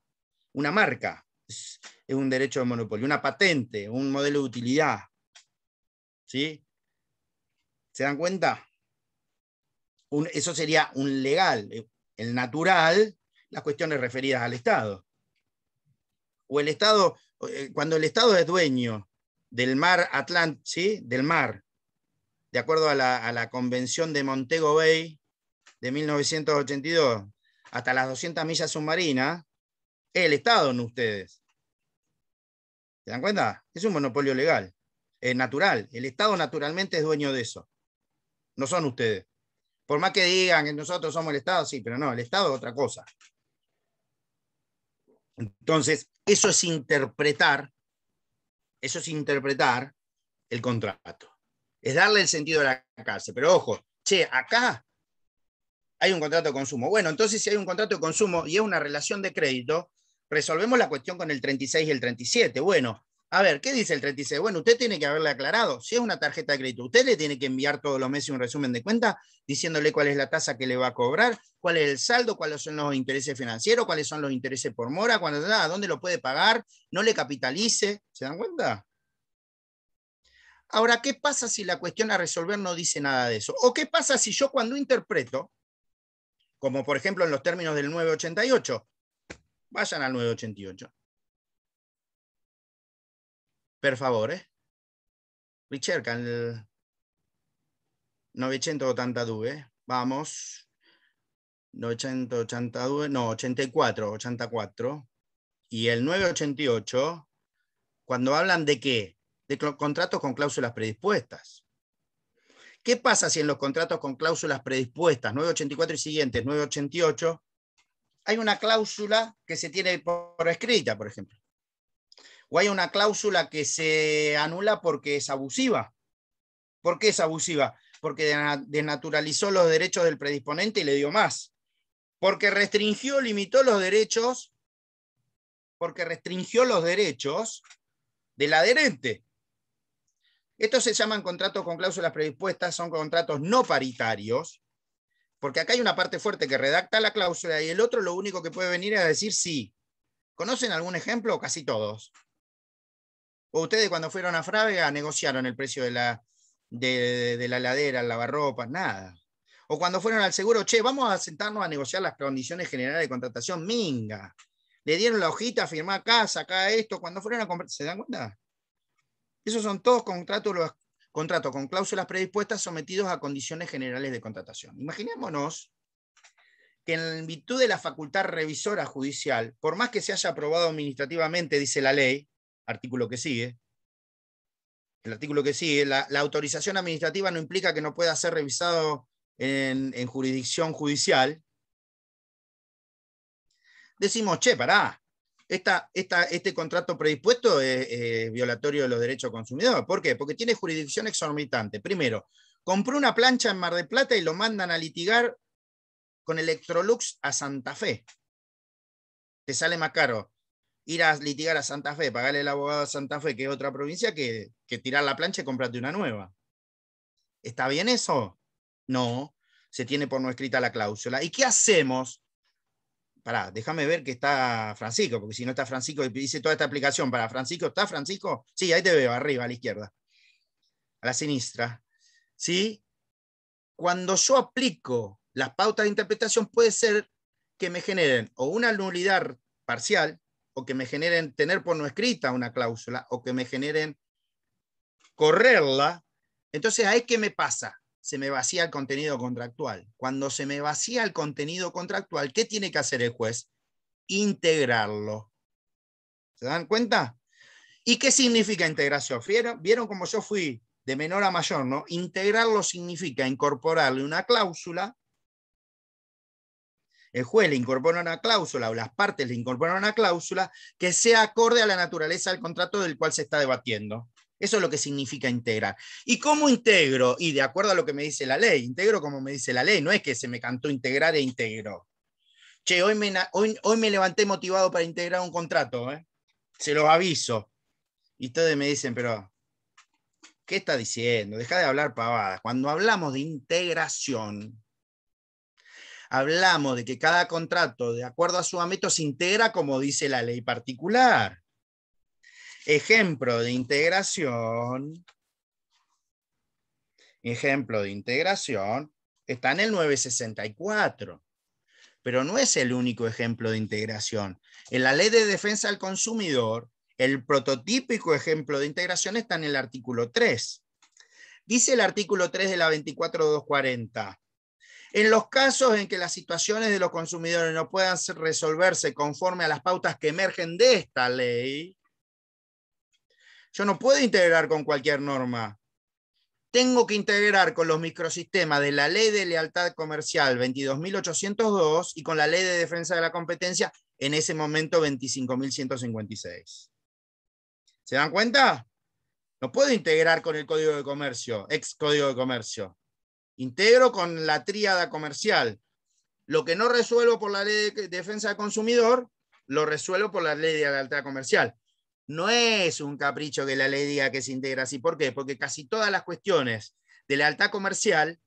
Una marca es, un derecho de monopolio. Una patente, un modelo de utilidad. ¿Sí? ¿Se dan cuenta? eso sería un legal. El natural las cuestiones referidas al Estado. O el Estado, eh, cuando el Estado es dueño del mar Atlántico, del mar, de acuerdo a la, a la Convención de Montego Bay de 1982, hasta las 200 millas submarinas, el Estado no ustedes. ¿Se dan cuenta? Es un monopolio legal, es natural. El Estado naturalmente es dueño de eso. No son ustedes. Por más que digan que nosotros somos el Estado, sí, pero no, el Estado es otra cosa. Entonces, eso es interpretar, eso es interpretar el contrato. Es darle el sentido a la cárcel. Pero ojo, che, acá hay un contrato de consumo. Bueno, entonces si hay un contrato de consumo y es una relación de crédito, resolvemos la cuestión con el 36 y el 37. Bueno, a ver, ¿qué dice el 36? Bueno, usted tiene que haberle aclarado. Si es una tarjeta de crédito, usted le tiene que enviar todos los meses un resumen de cuenta diciéndole cuál es la tasa que le va a cobrar, cuál es el saldo, cuáles son los intereses financieros, cuáles son los intereses por mora, cuando, dónde lo puede pagar, no le capitalice. ¿Se dan cuenta? Ahora, ¿qué pasa si la cuestión a resolver no dice nada de eso? ¿O qué pasa si yo cuando interpreto, como por ejemplo en los términos del 988, vayan al 988, Per favore, ricerca el 982, vamos, 982, no, 84, 84. Y el 988, cuando hablan de qué? De contratos con cláusulas predispuestas. ¿Qué pasa si en los contratos con cláusulas predispuestas, 984 y siguientes, 988, hay una cláusula que se tiene por escrita, por ejemplo? o hay una cláusula que se anula porque es abusiva. ¿Por qué es abusiva? Porque desnaturalizó los derechos del predisponente y le dio más. Porque restringió, limitó los derechos, porque restringió los derechos del adherente. Estos se llaman contratos con cláusulas predispuestas, son contratos no paritarios, porque acá hay una parte fuerte que redacta la cláusula y el otro lo único que puede venir es decir sí. ¿Conocen algún ejemplo? Casi todos. O pues ustedes cuando fueron a Frávega ah, negociaron el precio de la, de, la ladera, el lavarropas, nada. O cuando fueron al seguro, che, vamos a sentarnos a negociar las condiciones generales de contratación, minga. Le dieron la hojita, firmá acá, sacá esto. Cuando fueron a comprar, ¿se dan cuenta? Esos son todos contratos, los, contratos con cláusulas predispuestas sometidos a condiciones generales de contratación. Imaginémonos que en virtud de la facultad revisora judicial, por más que se haya aprobado administrativamente, dice la ley, Artículo que sigue. El artículo que sigue, la, autorización administrativa no implica que no pueda ser revisado en, jurisdicción judicial. Decimos, che, pará, esta, esta, este contrato predispuesto es, violatorio de los derechos consumidores. ¿Por qué? Porque tiene jurisdicción exorbitante. Primero, compró una plancha en Mar de Plata y lo mandan a litigar con Electrolux a Santa Fe. Te sale más caro ir a litigar a Santa Fe, pagarle el abogado a Santa Fe, que es otra provincia, que, tirar la plancha y comprarte una nueva. ¿Está bien eso? No, se tiene por no escrita la cláusula. ¿Y qué hacemos? Pará, déjame ver que está Francisco, porque si no está Francisco, y dice toda esta aplicación para Francisco. ¿Está Francisco? Sí, ahí te veo, arriba, a la izquierda, a la sinistra. ¿Sí? Cuando yo aplico las pautas de interpretación, puede ser que me generen o una nulidad parcial, o que me generen tener por no escrita una cláusula o que me generen correrla, entonces ahí qué me pasa? Se me vacía el contenido contractual. Cuando se me vacía el contenido contractual, ¿qué tiene que hacer el juez? Integrarlo. ¿Se dan cuenta? ¿Y qué significa integración? ¿Vieron, ¿Vieron cómo yo fui de menor a mayor, no? Integrarlo significa incorporarle una cláusula el juez le incorpora una cláusula o las partes le incorporan una cláusula que sea acorde a la naturaleza del contrato del cual se está debatiendo. Eso es lo que significa integrar. ¿Y cómo integro? Y de acuerdo a lo que me dice la ley, integro como me dice la ley, no es que se me cantó integrar e integro. Che, hoy me, levanté motivado para integrar un contrato, ¿eh? se los aviso. Y ustedes me dicen, pero, ¿qué está diciendo? Deja de hablar pavadas. Cuando hablamos de integración, hablamos de que cada contrato, de acuerdo a su ámbito, se integra como dice la ley particular. Ejemplo de integración. Ejemplo de integración está en el 964, pero no es el único ejemplo de integración. En la ley de defensa al consumidor, el prototípico ejemplo de integración está en el artículo 3. Dice el artículo 3 de la 24240, en los casos en que las situaciones de los consumidores no puedan resolverse conforme a las pautas que emergen de esta ley, yo no puedo integrar con cualquier norma. Tengo que integrar con los microsistemas de la Ley de Lealtad Comercial 22.802 y con la Ley de Defensa de la Competencia, en ese momento 25.156. ¿Se dan cuenta? No puedo integrar con el Código de Comercio, ex Código de Comercio. Integro con la tríada comercial. Lo que no resuelvo por la ley de defensa del consumidor, lo resuelvo por la ley de lealtad comercial. No es un capricho que la ley diga que se integra así. ¿Por qué? Porque casi todas las cuestiones de lealtad comercial,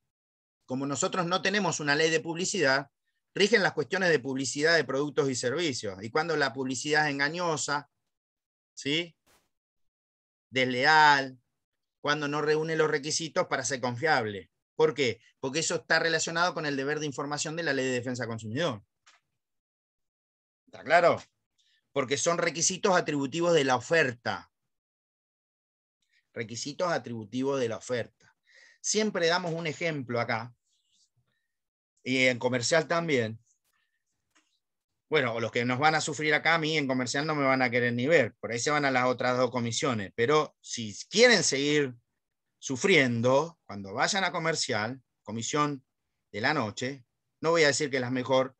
como nosotros no tenemos una ley de publicidad, rigen las cuestiones de publicidad de productos y servicios. Y cuando la publicidad es engañosa, ¿sí? desleal, cuando no reúne los requisitos para ser confiable. ¿Por qué? Porque eso está relacionado con el deber de información de la Ley de Defensa del Consumidor. ¿Está claro? Porque son requisitos atributivos de la oferta. Requisitos atributivos de la oferta. Siempre damos un ejemplo acá, y en comercial también. Bueno, los que nos van a sufrir acá, a mí en comercial no me van a querer ni ver, por ahí se van a las otras dos comisiones, pero si quieren seguir sufriendo, cuando vayan a comercial, comisión de la noche, no voy a decir que es la mejor,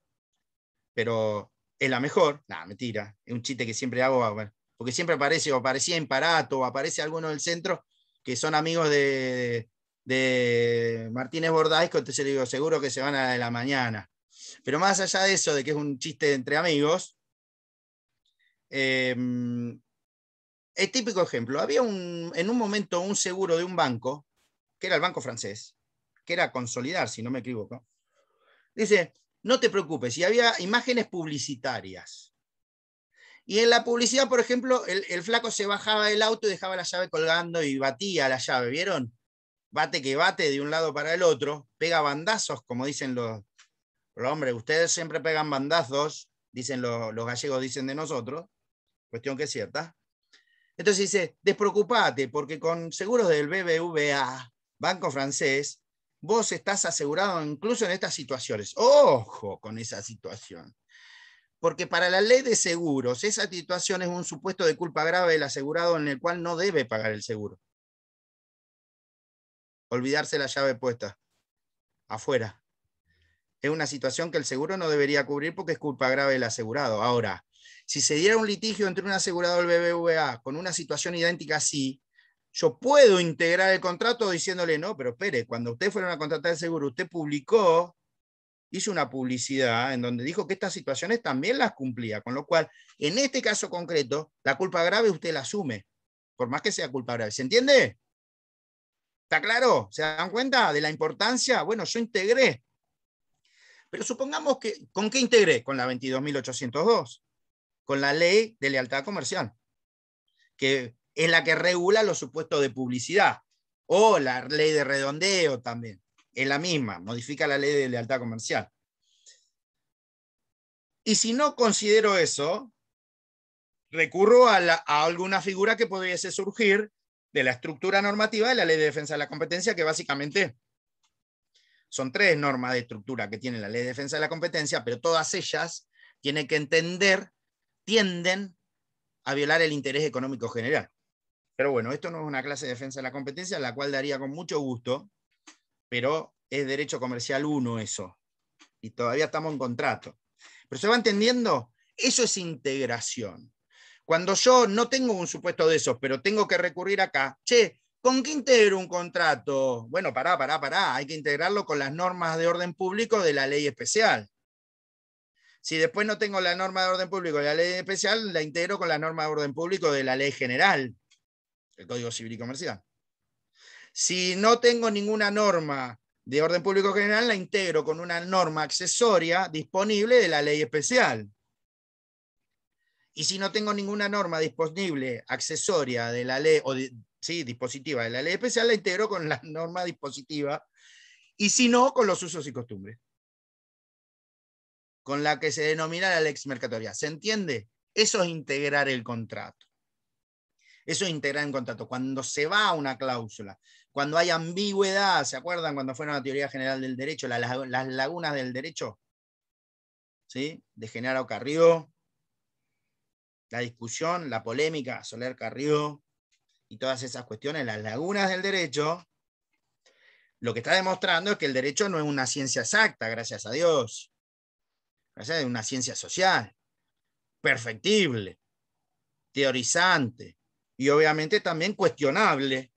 pero es la mejor. Nada, mentira. Es un chiste que siempre hago, porque siempre aparece, o aparecía Imparato, o aparece alguno del centro, que son amigos de, de Martínez bordaico entonces le digo, seguro que se van a la de la mañana. Pero más allá de eso, de que es un chiste entre amigos, eh, el típico ejemplo, había un, en un momento un seguro de un banco, que era el banco francés, que era Consolidar, si no me equivoco. Dice, no te preocupes, y había imágenes publicitarias. Y en la publicidad, por ejemplo, el, flaco se bajaba del auto y dejaba la llave colgando y batía la llave, ¿vieron? Bate que bate de un lado para el otro, pega bandazos, como dicen los, los hombres, ustedes siempre pegan bandazos, dicen los, los gallegos, dicen de nosotros, cuestión que es cierta. Entonces dice, despreocupate, porque con seguros del BBVA, Banco Francés, vos estás asegurado incluso en estas situaciones. Ojo con esa situación. Porque para la ley de seguros, esa situación es un supuesto de culpa grave del asegurado en el cual no debe pagar el seguro. Olvidarse la llave puesta afuera. Es una situación que el seguro no debería cubrir porque es culpa grave del asegurado. Ahora, si se diera un litigio entre un asegurador del BBVA con una situación idéntica así, yo puedo integrar el contrato diciéndole, no, pero espere, cuando usted fueron a contratar el seguro, usted publicó, hizo una publicidad en donde dijo que estas situaciones también las cumplía, con lo cual, en este caso concreto, la culpa grave usted la asume, por más que sea culpa grave. ¿Se entiende? ¿Está claro? ¿Se dan cuenta de la importancia? Bueno, yo integré. Pero supongamos que, ¿con qué integré? Con la 22.802 con la ley de lealtad comercial, que es la que regula los supuestos de publicidad, o la ley de redondeo también, es la misma, modifica la ley de lealtad comercial. Y si no considero eso, recurro a, alguna figura que pudiese surgir de la estructura normativa de la ley de defensa de la competencia, que básicamente son tres normas de estructura que tiene la ley de defensa de la competencia, pero todas ellas tienen que entender tienden a violar el interés económico general. Pero bueno, esto no es una clase de defensa de la competencia, la cual daría con mucho gusto, pero es derecho comercial uno eso. Y todavía estamos en contrato. Pero se va entendiendo, eso es integración. Cuando yo no tengo un supuesto de esos, pero tengo que recurrir acá, che, ¿con qué integro un contrato? Bueno, pará, pará, pará, hay que integrarlo con las normas de orden público de la ley especial. Si después no tengo la norma de orden público de la ley especial, la integro con la norma de orden público de la ley general, el Código Civil y Comercial. Si no tengo ninguna norma de orden público general, la integro con una norma accesoria disponible de la ley especial. Y si no tengo ninguna norma disponible accesoria de la ley, o sí, dispositiva de la ley especial, la integro con la norma dispositiva. Y si no, con los usos y costumbres con la que se denomina la lex mercatoria. ¿Se entiende? Eso es integrar el contrato. Eso es integrar el contrato. Cuando se va a una cláusula, cuando hay ambigüedad, ¿se acuerdan cuando fueron la teoría general del derecho, las lagunas del derecho? ¿Sí? De Genaro Carrió, la discusión, la polémica, Soler Carrió y todas esas cuestiones, las lagunas del derecho, lo que está demostrando es que el derecho no es una ciencia exacta, gracias a Dios es una ciencia social, perfectible, teorizante y obviamente también cuestionable.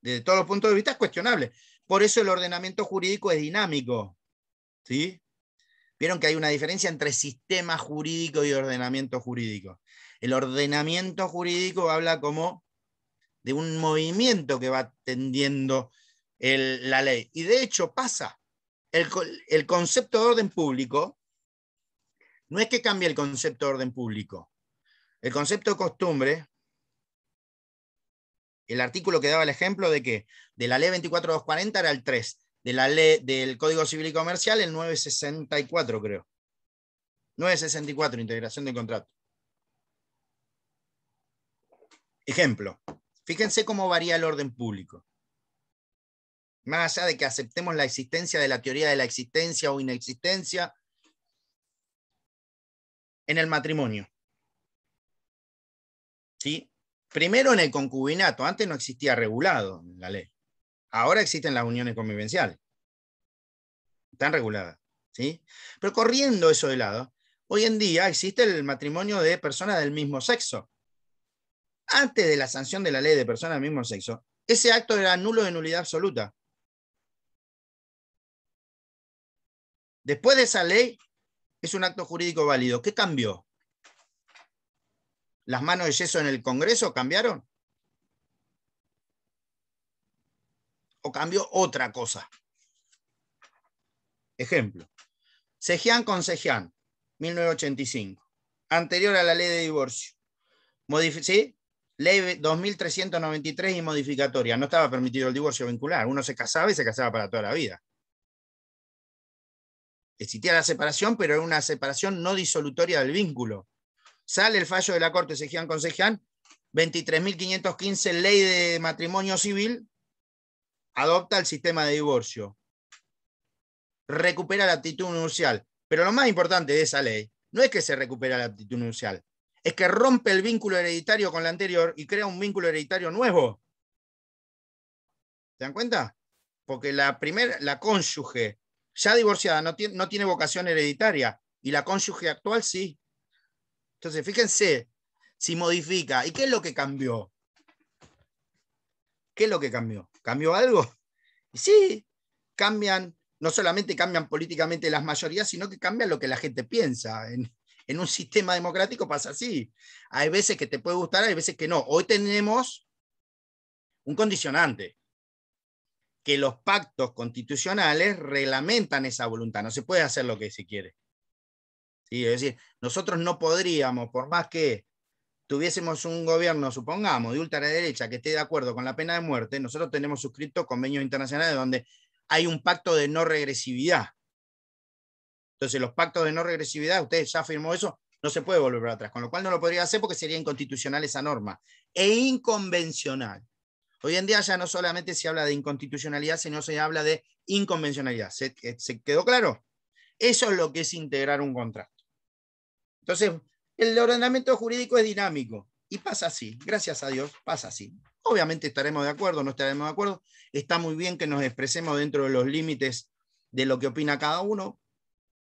Desde todos los puntos de vista es cuestionable. Por eso el ordenamiento jurídico es dinámico. ¿Sí? Vieron que hay una diferencia entre sistema jurídico y ordenamiento jurídico. El ordenamiento jurídico habla como de un movimiento que va tendiendo la ley. Y de hecho pasa. el concepto de orden público no es que cambie el concepto de orden público. El concepto de costumbre, el artículo que daba el ejemplo de que de la ley 24240 era el 3, de la ley del Código Civil y Comercial el 964, creo. 964, integración de contrato. Ejemplo, fíjense cómo varía el orden público. Más allá de que aceptemos la existencia de la teoría de la existencia o inexistencia, en el matrimonio. ¿Sí? Primero en el concubinato, antes no existía regulado en la ley. Ahora existen las uniones convivenciales. Están reguladas. ¿sí? Pero corriendo eso de lado, hoy en día existe el matrimonio de personas del mismo sexo. Antes de la sanción de la ley de personas del mismo sexo, ese acto era nulo de nulidad absoluta. Después de esa ley, es un acto jurídico válido. ¿Qué cambió? ¿Las manos de yeso en el Congreso cambiaron? ¿O cambió otra cosa? Ejemplo. Sejian con Sejian, 1985. Anterior a la ley de divorcio. ¿Sí? Ley 2393 y modificatoria. No estaba permitido el divorcio vincular. Uno se casaba y se casaba para toda la vida existía la separación, pero era una separación no disolutoria del vínculo. Sale el fallo de la Corte Seján Sejian, 23.515, ley de matrimonio civil, adopta el sistema de divorcio. Recupera la actitud nupcial. Pero lo más importante de esa ley no es que se recupera la actitud nupcial, es que rompe el vínculo hereditario con la anterior y crea un vínculo hereditario nuevo. ¿Se dan cuenta? Porque la primera, la cónyuge ya divorciada, no tiene, no tiene vocación hereditaria y la cónyuge actual sí. Entonces, fíjense si modifica. ¿Y qué es lo que cambió? ¿Qué es lo que cambió? ¿Cambió algo? sí, cambian, no solamente cambian políticamente las mayorías, sino que cambian lo que la gente piensa. En, en un sistema democrático pasa así. Hay veces que te puede gustar, hay veces que no. Hoy tenemos un condicionante que los pactos constitucionales reglamentan esa voluntad. No se puede hacer lo que se quiere. Es decir, nosotros no podríamos, por más que tuviésemos un gobierno, supongamos, de ultraderecha que esté de acuerdo con la pena de muerte, nosotros tenemos suscritos convenios internacionales donde hay un pacto de no regresividad. Entonces, los pactos de no regresividad, usted ya firmó eso, no se puede volver atrás, con lo cual no lo podría hacer porque sería inconstitucional esa norma e inconvencional. Hoy en día ya no solamente se habla de inconstitucionalidad, sino se habla de inconvencionalidad. Eh, ¿Se, quedó claro? Eso es lo que es integrar un contrato. Entonces, el ordenamiento jurídico es dinámico y pasa así, gracias a Dios, pasa así. Obviamente estaremos de acuerdo, no estaremos de acuerdo. Está muy bien que nos expresemos dentro de los límites de lo que opina cada uno,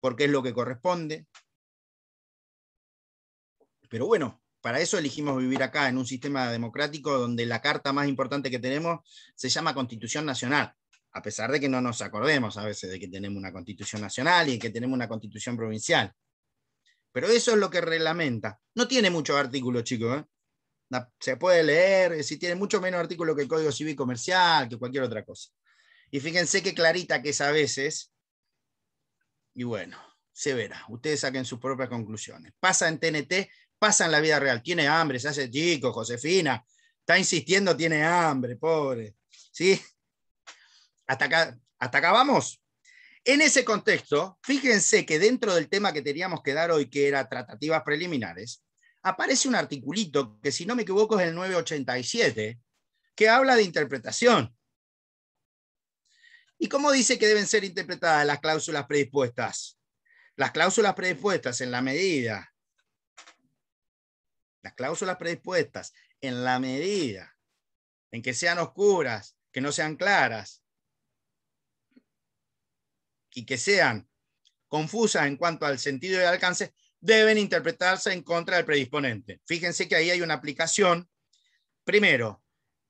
porque es lo que corresponde. Pero bueno, para eso elegimos vivir acá, en un sistema democrático donde la carta más importante que tenemos se llama Constitución Nacional, a pesar de que no nos acordemos a veces de que tenemos una Constitución Nacional y que tenemos una Constitución Provincial. Pero eso es lo que reglamenta. No tiene muchos artículos, chicos. ¿eh? Se puede leer, si tiene mucho menos artículos que el Código Civil Comercial, que cualquier otra cosa. Y fíjense qué clarita que es a veces. Y bueno, se verá. Ustedes saquen sus propias conclusiones. Pasa en TNT pasa en la vida real. Tiene hambre, se hace chico, Josefina. Está insistiendo, tiene hambre, pobre. ¿Sí? Hasta acá, hasta acá vamos. En ese contexto, fíjense que dentro del tema que teníamos que dar hoy, que era tratativas preliminares, aparece un articulito que, si no me equivoco, es el 987, que habla de interpretación. ¿Y cómo dice que deben ser interpretadas las cláusulas predispuestas? Las cláusulas predispuestas en la medida las cláusulas predispuestas, en la medida en que sean oscuras, que no sean claras y que sean confusas en cuanto al sentido y alcance, deben interpretarse en contra del predisponente. Fíjense que ahí hay una aplicación. Primero,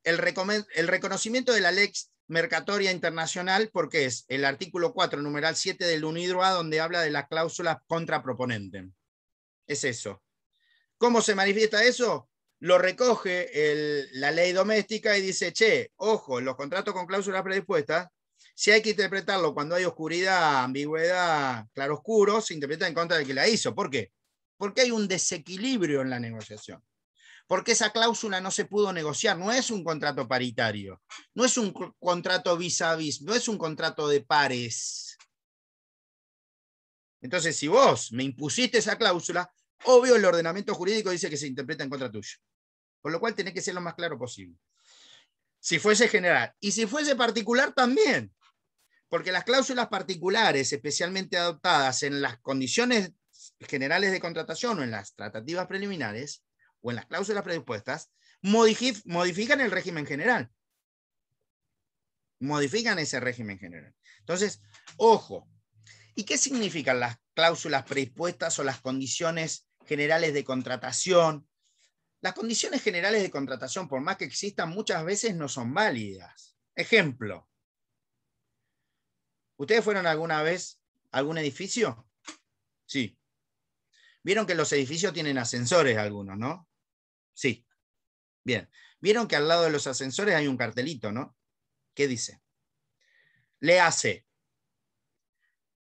el, reconocimiento de la Lex Mercatoria Internacional, porque es el artículo 4, numeral 7 del UNIDROA, donde habla de las cláusulas contraproponente. Es eso. ¿Cómo se manifiesta eso? Lo recoge la ley doméstica y dice, che, ojo, los contratos con cláusulas predispuestas, si hay que interpretarlo cuando hay oscuridad, ambigüedad, claroscuro, se interpreta en contra de que la hizo. ¿Por qué? Porque hay un desequilibrio en la negociación. Porque esa cláusula no se pudo negociar, no es un contrato paritario, no es un contrato vis a vis, no es un contrato de pares. Entonces, si vos me impusiste esa cláusula, Obvio, el ordenamiento jurídico dice que se interpreta en contra tuyo. Con lo cual tenés que ser lo más claro posible. Si fuese general. Y si fuese particular también. Porque las cláusulas particulares, especialmente adoptadas en las condiciones generales de contratación o en las tratativas preliminares o en las cláusulas predispuestas, modifican el régimen general. Modifican ese régimen general. Entonces, ojo, ¿Y qué significan las cláusulas predispuestas o las condiciones generales de contratación? Las condiciones generales de contratación, por más que existan, muchas veces no son válidas. Ejemplo, ¿ustedes fueron alguna vez a algún edificio? Sí. Vieron que los edificios tienen ascensores algunos, ¿no? Sí. Bien. Vieron que al lado de los ascensores hay un cartelito, ¿no? ¿Qué dice? Le hace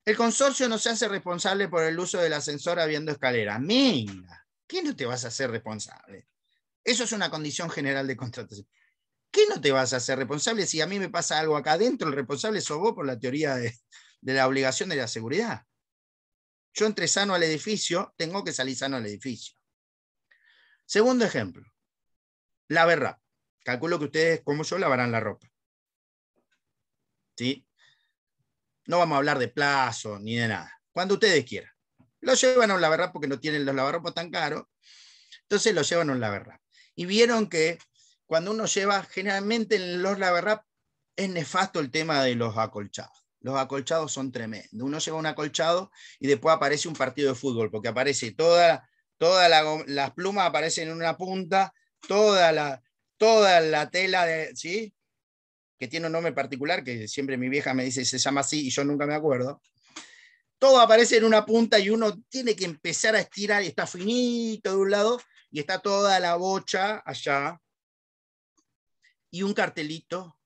el consorcio no se hace responsable por el uso del ascensor habiendo escalera. Mira, ¿qué no te vas a hacer responsable? Eso es una condición general de contratación. ¿Qué no te vas a hacer responsable si a mí me pasa algo acá adentro? El responsable es vos por la teoría de, la obligación de la seguridad. Yo entré sano al edificio, tengo que salir sano al edificio. Segundo ejemplo, la verdad. Calculo que ustedes, como yo, lavarán la ropa. ¿Sí? No vamos a hablar de plazo ni de nada. Cuando ustedes quieran. Lo llevan a un laberrap porque no tienen los lavarropos tan caros. Entonces lo llevan a un laverrap. Y vieron que cuando uno lleva, generalmente en los laberrap es nefasto el tema de los acolchados. Los acolchados son tremendos. Uno lleva un acolchado y después aparece un partido de fútbol, porque aparece toda, todas las plumas aparecen en una punta, toda la, toda la tela de, ¿sí? que tiene un nombre particular que siempre mi vieja me dice se llama así y yo nunca me acuerdo. Todo aparece en una punta y uno tiene que empezar a estirar y está finito de un lado y está toda la bocha allá. Y un cartelito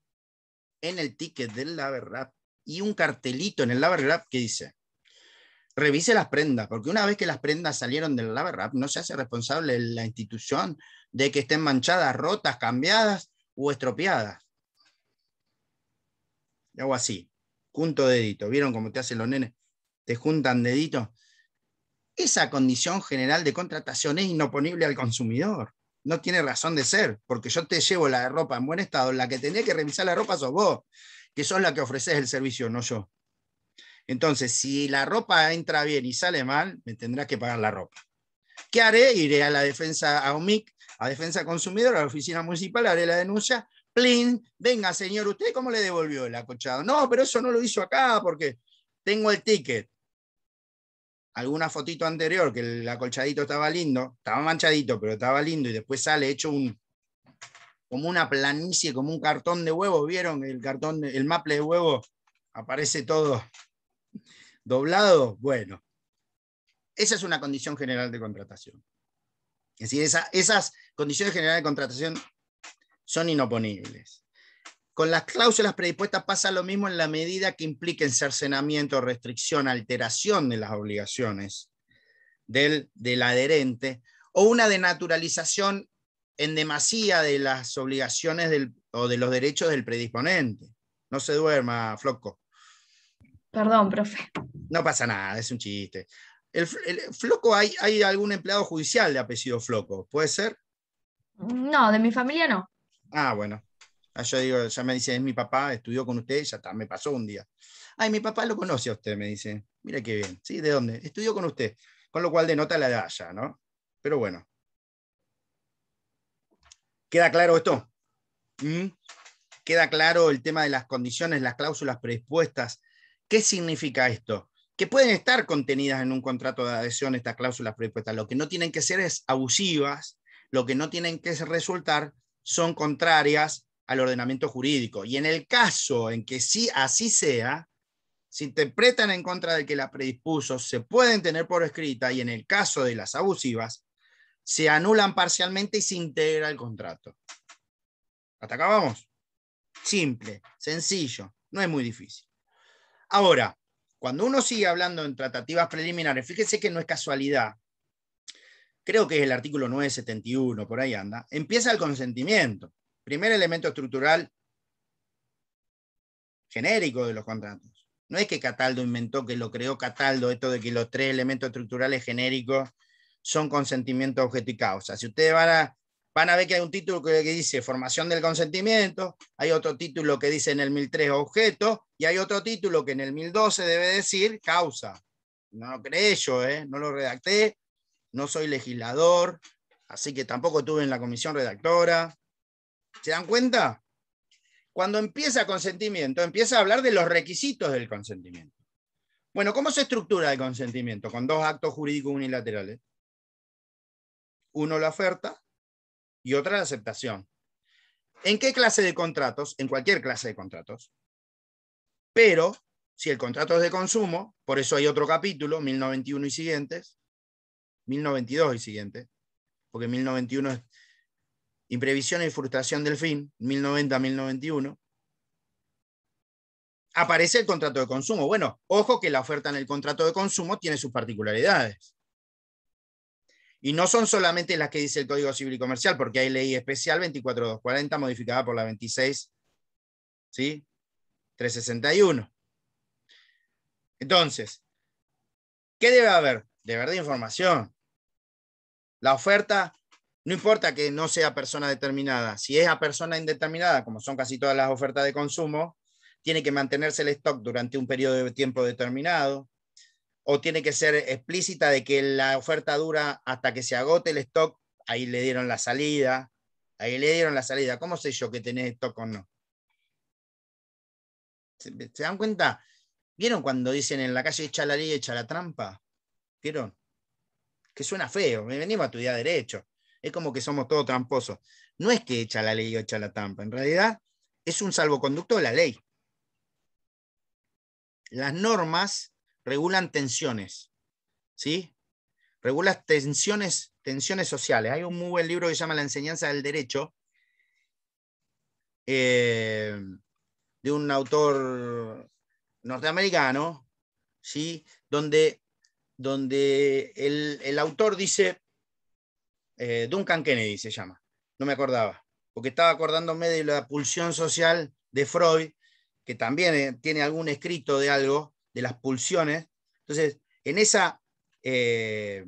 en el ticket del lavarap y un cartelito en el lavarap que dice, revise las prendas, porque una vez que las prendas salieron del lavarap no se hace responsable la institución de que estén manchadas, rotas, cambiadas o estropeadas hago así, junto dedito. ¿Vieron cómo te hacen los nenes? Te juntan dedito. Esa condición general de contratación es inoponible al consumidor. No tiene razón de ser, porque yo te llevo la ropa en buen estado, la que tenés que revisar la ropa sos vos, que sos la que ofreces el servicio, no yo. Entonces, si la ropa entra bien y sale mal, me tendrás que pagar la ropa. ¿Qué haré? Iré a la defensa, a OMIC, a defensa consumidor, a la oficina municipal, haré la denuncia plin, venga señor, ¿usted cómo le devolvió el acolchado? No, pero eso no lo hizo acá porque tengo el ticket. Alguna fotito anterior que el acolchadito estaba lindo, estaba manchadito, pero estaba lindo y después sale hecho un como una planicie, como un cartón de huevo, ¿vieron? El cartón, el maple de huevo aparece todo doblado. Bueno, esa es una condición general de contratación. Es decir, esas condiciones generales de contratación son inoponibles. Con las cláusulas predispuestas pasa lo mismo en la medida que impliquen cercenamiento, restricción, alteración de las obligaciones del, del adherente o una denaturalización en demasía de las obligaciones o de los derechos del predisponente. No se duerma, Floco. Perdón, profe. No pasa nada, es un chiste. El, Floco, hay, hay, algún empleado judicial de apellido Floco? ¿Puede ser? No, de mi familia no. Ah, bueno. Ah, ya me dice, es mi papá, estudió con usted, ya está, me pasó un día. Ay, mi papá lo conoce a usted, me dice. Mira qué bien. ¿Sí? ¿De dónde? Estudió con usted. Con lo cual denota la edad ya, ¿no? Pero bueno. ¿Queda claro esto? ¿Mm? ¿Queda claro el tema de las condiciones, las cláusulas predispuestas? ¿Qué significa esto? Que pueden estar contenidas en un contrato de adhesión estas cláusulas predispuestas. Lo que no tienen que ser es abusivas, lo que no tienen que resultar son contrarias al ordenamiento jurídico. Y en el caso en que sí así sea, se interpretan en contra de que la predispuso, se pueden tener por escrita y en el caso de las abusivas, se anulan parcialmente y se integra el contrato. Hasta acá vamos. Simple, sencillo, no es muy difícil. Ahora, cuando uno sigue hablando en tratativas preliminares, fíjese que no es casualidad creo que es el artículo 971, por ahí anda, empieza el consentimiento, primer elemento estructural genérico de los contratos. No es que Cataldo inventó, que lo creó Cataldo, esto de que los tres elementos estructurales genéricos son consentimiento, objeto y causa. Si ustedes van a, van a ver que hay un título que, dice formación del consentimiento, hay otro título que dice en el 1003 objeto, y hay otro título que en el 1012 debe decir causa. No lo creé yo, ¿eh? no lo redacté, no soy legislador, así que tampoco estuve en la comisión redactora. ¿Se dan cuenta? Cuando empieza consentimiento, empieza a hablar de los requisitos del consentimiento. Bueno, ¿cómo se estructura el consentimiento? Con dos actos jurídicos unilaterales. Uno la oferta y otra la aceptación. ¿En qué clase de contratos? En cualquier clase de contratos. Pero si el contrato es de consumo, por eso hay otro capítulo, 1091 y siguientes, 1092 y siguiente, porque 1091 es Imprevisión y frustración del fin, 1090-1091. Aparece el contrato de consumo. Bueno, ojo que la oferta en el contrato de consumo tiene sus particularidades. Y no son solamente las que dice el Código Civil y Comercial, porque hay ley especial 24240 modificada por la 26, ¿sí? 361. Entonces, ¿qué debe haber? Deber de información. La oferta, no importa que no sea persona determinada, si es a persona indeterminada, como son casi todas las ofertas de consumo, tiene que mantenerse el stock durante un periodo de tiempo determinado, o tiene que ser explícita de que la oferta dura hasta que se agote el stock, ahí le dieron la salida, ahí le dieron la salida. ¿Cómo sé yo que tenés stock o no? ¿Se, dan cuenta? ¿Vieron cuando dicen en la calle echa la ley, echa la trampa? ¿Vieron? que suena feo, me venimos a estudiar derecho, es como que somos todos tramposos. No es que echa la ley o echa la tampa. en realidad es un salvoconducto de la ley. Las normas regulan tensiones, ¿sí? Regulan tensiones, tensiones sociales. Hay un muy buen libro que se llama La enseñanza del derecho, eh, de un autor norteamericano, ¿sí? donde donde el, autor dice, eh, Duncan Kennedy se llama, no me acordaba, porque estaba acordándome de la pulsión social de Freud, que también eh, tiene algún escrito de algo, de las pulsiones. Entonces, en esa, eh,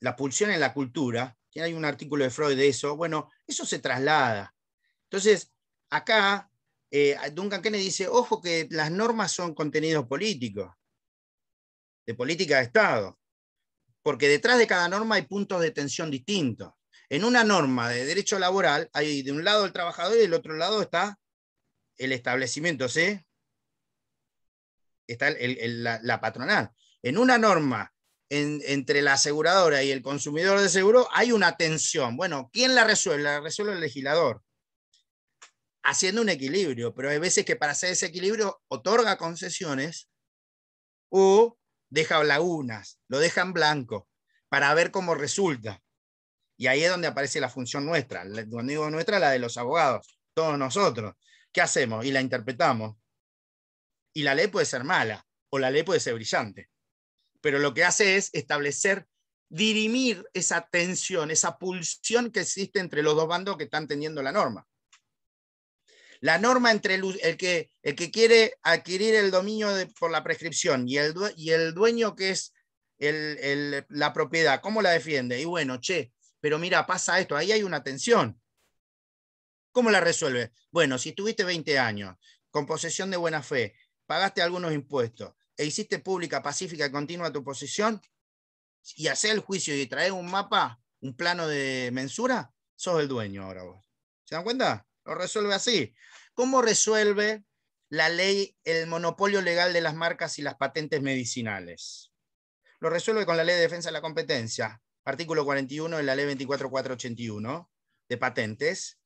la pulsión en la cultura, hay un artículo de Freud de eso, bueno, eso se traslada. Entonces, acá Duncan Kennedy dice, ojo que las normas son contenidos políticos de política de Estado, porque detrás de cada norma hay puntos de tensión distintos. En una norma de derecho laboral hay de un lado el trabajador y del otro lado está el establecimiento, ¿sí? Está la, patronal. En una norma entre la aseguradora y el consumidor de seguro hay una tensión. Bueno, ¿quién la resuelve? La resuelve el legislador haciendo un equilibrio, pero hay veces que para hacer ese equilibrio otorga concesiones o deja lagunas, lo deja en blanco para ver cómo resulta. Y ahí es donde aparece la función nuestra, la, cuando nuestra, la de los abogados, todos nosotros. ¿Qué hacemos? Y la interpretamos. Y la ley puede ser mala o la ley puede ser brillante, pero lo que hace es establecer, dirimir esa tensión, esa pulsión que existe entre los dos bandos que están teniendo la norma. La norma entre el, que, el que quiere adquirir el dominio por la prescripción y el, y el dueño que es el, la propiedad, ¿cómo la defiende? Y bueno, che, pero mira, pasa esto, ahí hay una tensión. ¿Cómo la resuelve? Bueno, si estuviste 20 años con posesión de buena fe, pagaste algunos impuestos e hiciste pública, pacífica y continua tu posesión y haces el juicio y traes un mapa, un plano de mensura, sos el dueño ahora vos. ¿Se dan cuenta? Lo resuelve así. ¿Cómo resuelve la ley el monopolio legal de las marcas y las patentes medicinales? Lo resuelve con la ley de defensa de la competencia, artículo 41 de la ley 24481 de patentes,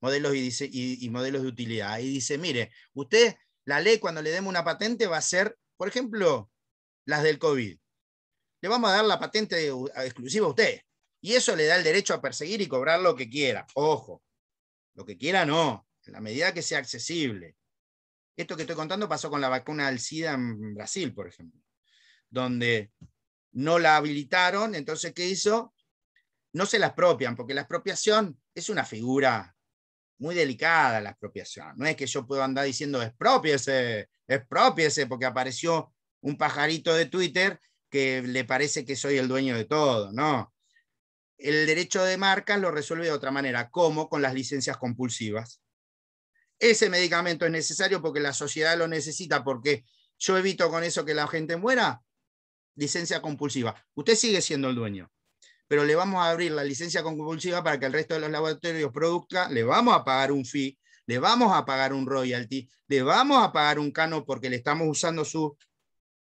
modelos y, y, modelos de utilidad. Y dice, mire, usted, la ley cuando le demos una patente va a ser, por ejemplo, las del COVID. Le vamos a dar la patente uh, exclusiva a usted. Y eso le da el derecho a perseguir y cobrar lo que quiera. Ojo, lo que quiera, no. En la medida que sea accesible. Esto que estoy contando pasó con la vacuna del SIDA en Brasil, por ejemplo, donde no la habilitaron, entonces, ¿qué hizo? No se la expropian, porque la expropiación es una figura muy delicada, la expropiación. No es que yo pueda andar diciendo, expropiese, expropiese, porque apareció un pajarito de Twitter que le parece que soy el dueño de todo, no el derecho de marcas lo resuelve de otra manera, ¿Cómo? con las licencias compulsivas. Ese medicamento es necesario porque la sociedad lo necesita, porque yo evito con eso que la gente muera. Licencia compulsiva. Usted sigue siendo el dueño, pero le vamos a abrir la licencia compulsiva para que el resto de los laboratorios produzca, le vamos a pagar un fee, le vamos a pagar un royalty, le vamos a pagar un cano porque le estamos usando su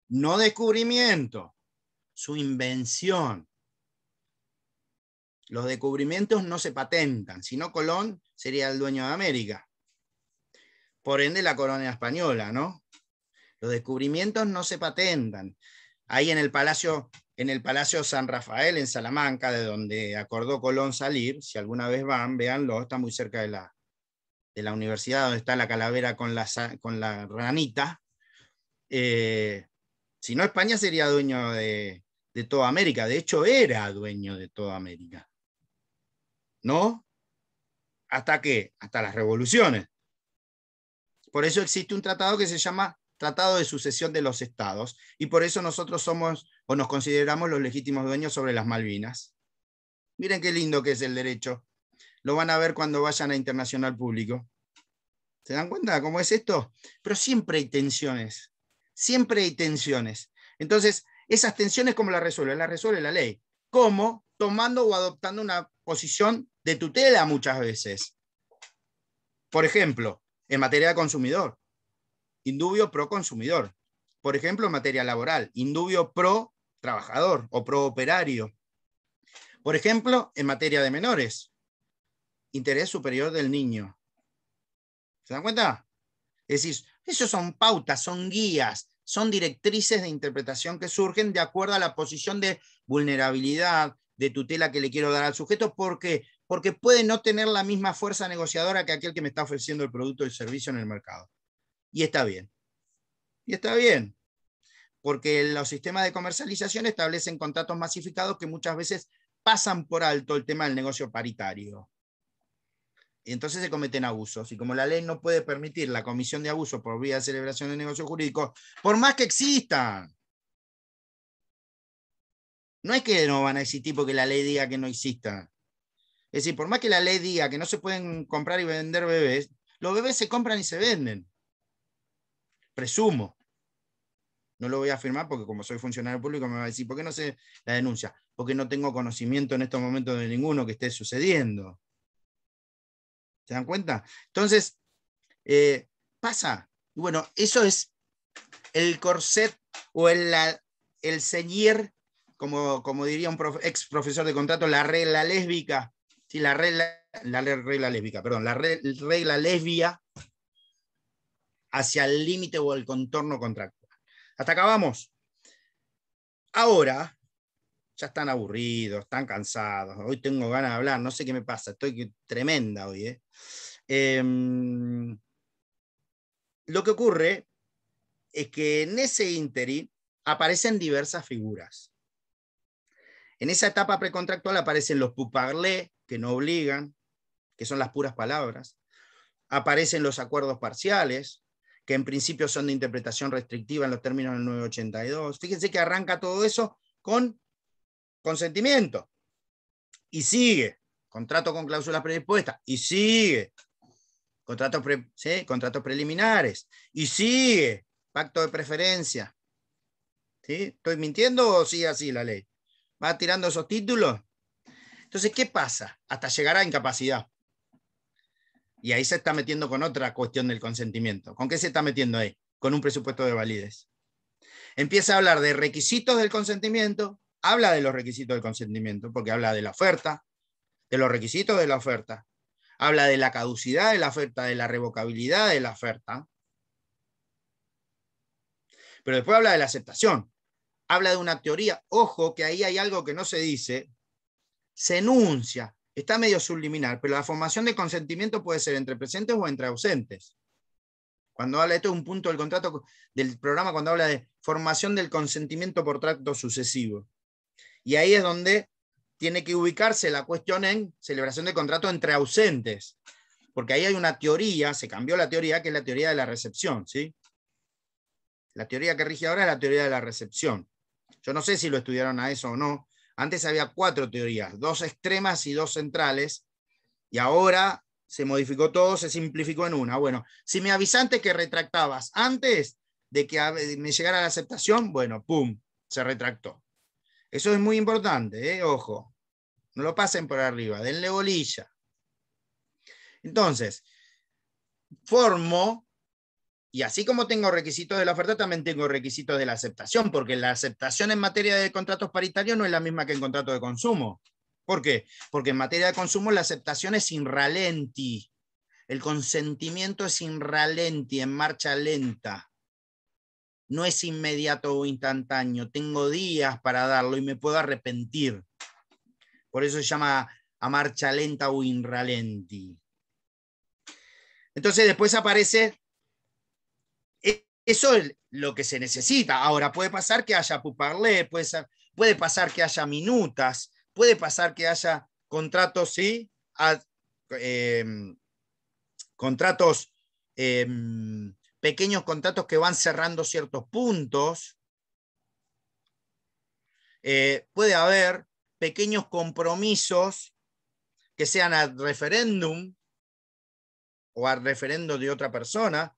no descubrimiento, su invención los descubrimientos no se patentan, sino Colón sería el dueño de América. Por ende, la corona española, ¿no? Los descubrimientos no se patentan. Ahí en el Palacio, en el Palacio San Rafael, en Salamanca, de donde acordó Colón salir, si alguna vez van, véanlo, está muy cerca de la, de la universidad donde está la calavera con la, con la ranita. Eh, si no, España sería dueño de, de toda América. De hecho, era dueño de toda América. ¿no? ¿Hasta qué? Hasta las revoluciones. Por eso existe un tratado que se llama Tratado de Sucesión de los Estados, y por eso nosotros somos o nos consideramos los legítimos dueños sobre las Malvinas. Miren qué lindo que es el derecho. Lo van a ver cuando vayan a Internacional Público. ¿Se dan cuenta cómo es esto? Pero siempre hay tensiones, siempre hay tensiones. Entonces, esas tensiones, ¿cómo las resuelve? Las resuelve la ley. ¿Cómo? Tomando o adoptando una posición de tutela muchas veces. Por ejemplo, en materia de consumidor, indubio pro consumidor. Por ejemplo, en materia laboral, indubio pro trabajador o pro operario. Por ejemplo, en materia de menores, interés superior del niño. ¿Se dan cuenta? Es decir, esos son pautas, son guías, son directrices de interpretación que surgen de acuerdo a la posición de vulnerabilidad, de tutela que le quiero dar al sujeto porque, porque puede no tener la misma fuerza negociadora que aquel que me está ofreciendo el producto o el servicio en el mercado. Y está bien. Y está bien. Porque los sistemas de comercialización establecen contratos masificados que muchas veces pasan por alto el tema del negocio paritario. Y entonces se cometen abusos. Y como la ley no puede permitir la comisión de abuso por vía de celebración de negocios jurídicos, por más que existan, no es que no van a existir porque la ley diga que no exista. Es decir, por más que la ley diga que no se pueden comprar y vender bebés, los bebés se compran y se venden. Presumo. No lo voy a afirmar porque como soy funcionario público me va a decir, ¿por qué no se la denuncia? Porque no tengo conocimiento en estos momentos de ninguno que esté sucediendo. ¿Se dan cuenta? Entonces, eh, pasa. Y bueno, eso es el corset o el, el ceñir como, diría un ex profesor de contrato, la regla lésbica, la regla, la regla lésbica, perdón, la regla lesbia hacia el límite o el contorno contractual. Hasta acá vamos. Ahora, ya están aburridos, están cansados, hoy tengo ganas de hablar, no sé qué me pasa, estoy tremenda hoy. ¿eh? Em, lo que ocurre es que en ese ínterin aparecen diversas figuras. En esa etapa precontractual aparecen los puparlé, que no obligan, que son las puras palabras. Aparecen los acuerdos parciales, que en principio son de interpretación restrictiva en los términos del 982. Fíjense que arranca todo eso con consentimiento. Y sigue. Contrato con cláusulas predispuestas. Y sigue. Contratos, preliminares. Y sigue. Pacto de preferencia. ¿Estoy mintiendo o sigue así la ley? va tirando esos títulos. Entonces, ¿qué pasa? Hasta llegar a incapacidad. Y ahí se está metiendo con otra cuestión del consentimiento. ¿Con qué se está metiendo ahí? Con un presupuesto de validez. Empieza a hablar de requisitos del consentimiento, habla de los requisitos del consentimiento, porque habla de la oferta, de los requisitos de la oferta, habla de la caducidad de la oferta, de la revocabilidad de la oferta, pero después habla de la aceptación habla de una teoría. Ojo que ahí hay algo que no se dice, se enuncia, está medio subliminal, pero la formación de consentimiento puede ser entre presentes o entre ausentes. Cuando habla, esto es un punto del contrato del programa, cuando habla de formación del consentimiento por tracto sucesivo. Y ahí es donde tiene que ubicarse la cuestión en celebración de contrato entre ausentes, porque ahí hay una teoría, se cambió la teoría, que es la teoría de la recepción, ¿sí? La teoría que rige ahora es la teoría de la recepción. Yo no sé si lo estudiaron a eso o no. Antes había cuatro teorías, dos extremas y dos centrales, y ahora se modificó todo, se simplificó en una. Bueno, si me avisaste que retractabas antes de que me llegara la aceptación, bueno, ¡pum!, se retractó. Eso es muy importante, ¿eh? ojo. No lo pasen por arriba, denle bolilla. Entonces, formo y así como tengo requisitos de la oferta, también tengo requisitos de la aceptación, porque la aceptación en materia de contratos paritarios no es la misma que en contrato de consumo. ¿Por qué? Porque en materia de consumo la aceptación es in ralenti. El consentimiento es in ralenti, en marcha lenta. No es inmediato o instantáneo. Tengo días para darlo y me puedo arrepentir. Por eso se llama a marcha lenta o in ralenti. Entonces después aparece eso es lo que se necesita. Ahora, puede pasar que haya puparle, puede, puede pasar que haya minutas, puede pasar que haya contratos, sí, em, contratos, em, pequeños contratos que van cerrando ciertos puntos. Eh, puede haber pequeños compromisos que sean al referéndum o al referendo de otra persona.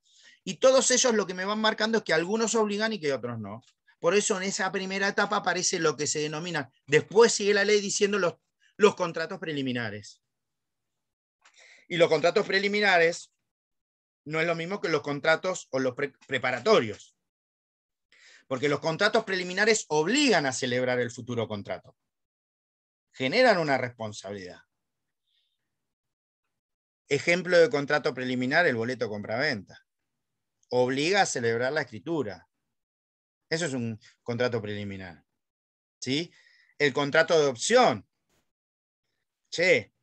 Y todos ellos lo que me van marcando es que algunos obligan y que otros no. Por eso en esa primera etapa aparece lo que se denomina, después sigue la ley diciendo los, los contratos preliminares. Y los contratos preliminares no es lo mismo que los contratos o los preparatorios. Porque los contratos preliminares obligan a celebrar el futuro contrato. Generan una responsabilidad. Ejemplo de contrato preliminar, el boleto compra-venta obliga a celebrar la escritura. Eso es un contrato preliminar. ¿Sí? El contrato de opción. Che,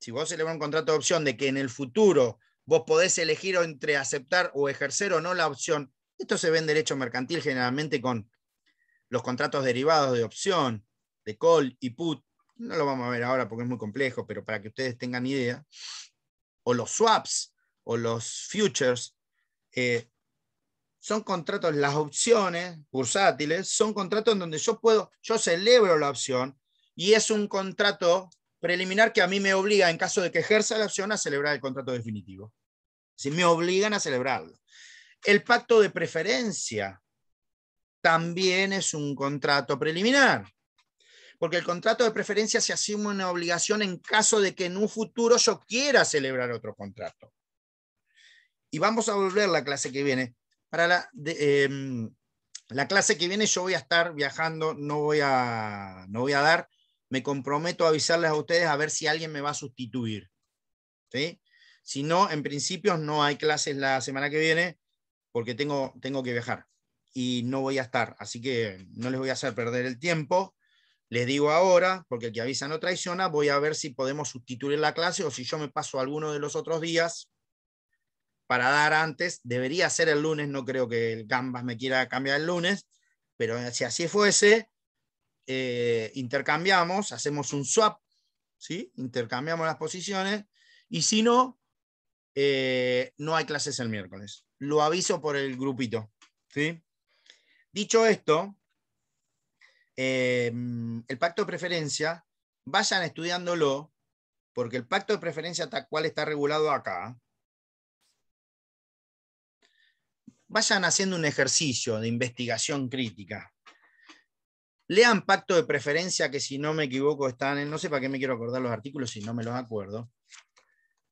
si vos celebras un contrato de opción de que en el futuro vos podés elegir entre aceptar o ejercer o no la opción, esto se ve en derecho mercantil generalmente con los contratos derivados de opción, de call y put. No lo vamos a ver ahora porque es muy complejo, pero para que ustedes tengan idea. O los swaps o los futures, eh, son contratos, las opciones bursátiles son contratos en donde yo puedo, yo celebro la opción y es un contrato preliminar que a mí me obliga, en caso de que ejerza la opción, a celebrar el contrato definitivo. Si me obligan a celebrarlo. El pacto de preferencia también es un contrato preliminar, porque el contrato de preferencia se asume una obligación en caso de que en un futuro yo quiera celebrar otro contrato y vamos a volver la clase que viene. Para la, em, la clase que viene yo voy a estar viajando, no voy, a, no voy a dar. Me comprometo a avisarles a ustedes a ver si alguien me va a sustituir. Si no, en principio no hay clases la semana que viene porque tengo, tengo que viajar y no voy a estar. Así que no les voy a hacer perder el tiempo. Les digo ahora, porque el que avisa no traiciona, voy a ver si podemos sustituir la clase o si yo me paso alguno de los otros días para dar antes. Debería ser el lunes, no creo que el Gambas me quiera cambiar el lunes, pero eh, si así fuese, eh, intercambiamos, hacemos un swap, ¿sí? intercambiamos las posiciones y si no, eh, no hay clases el miércoles. Lo aviso por el grupito. ¿sí? Dicho esto, el pacto de preferencia, vayan estudiándolo, porque el pacto de preferencia tal cual está regulado acá, vayan haciendo un ejercicio de investigación crítica. Lean Pacto de Preferencia, que si no me equivoco están en, no sé para qué me quiero acordar los artículos si no me los acuerdo.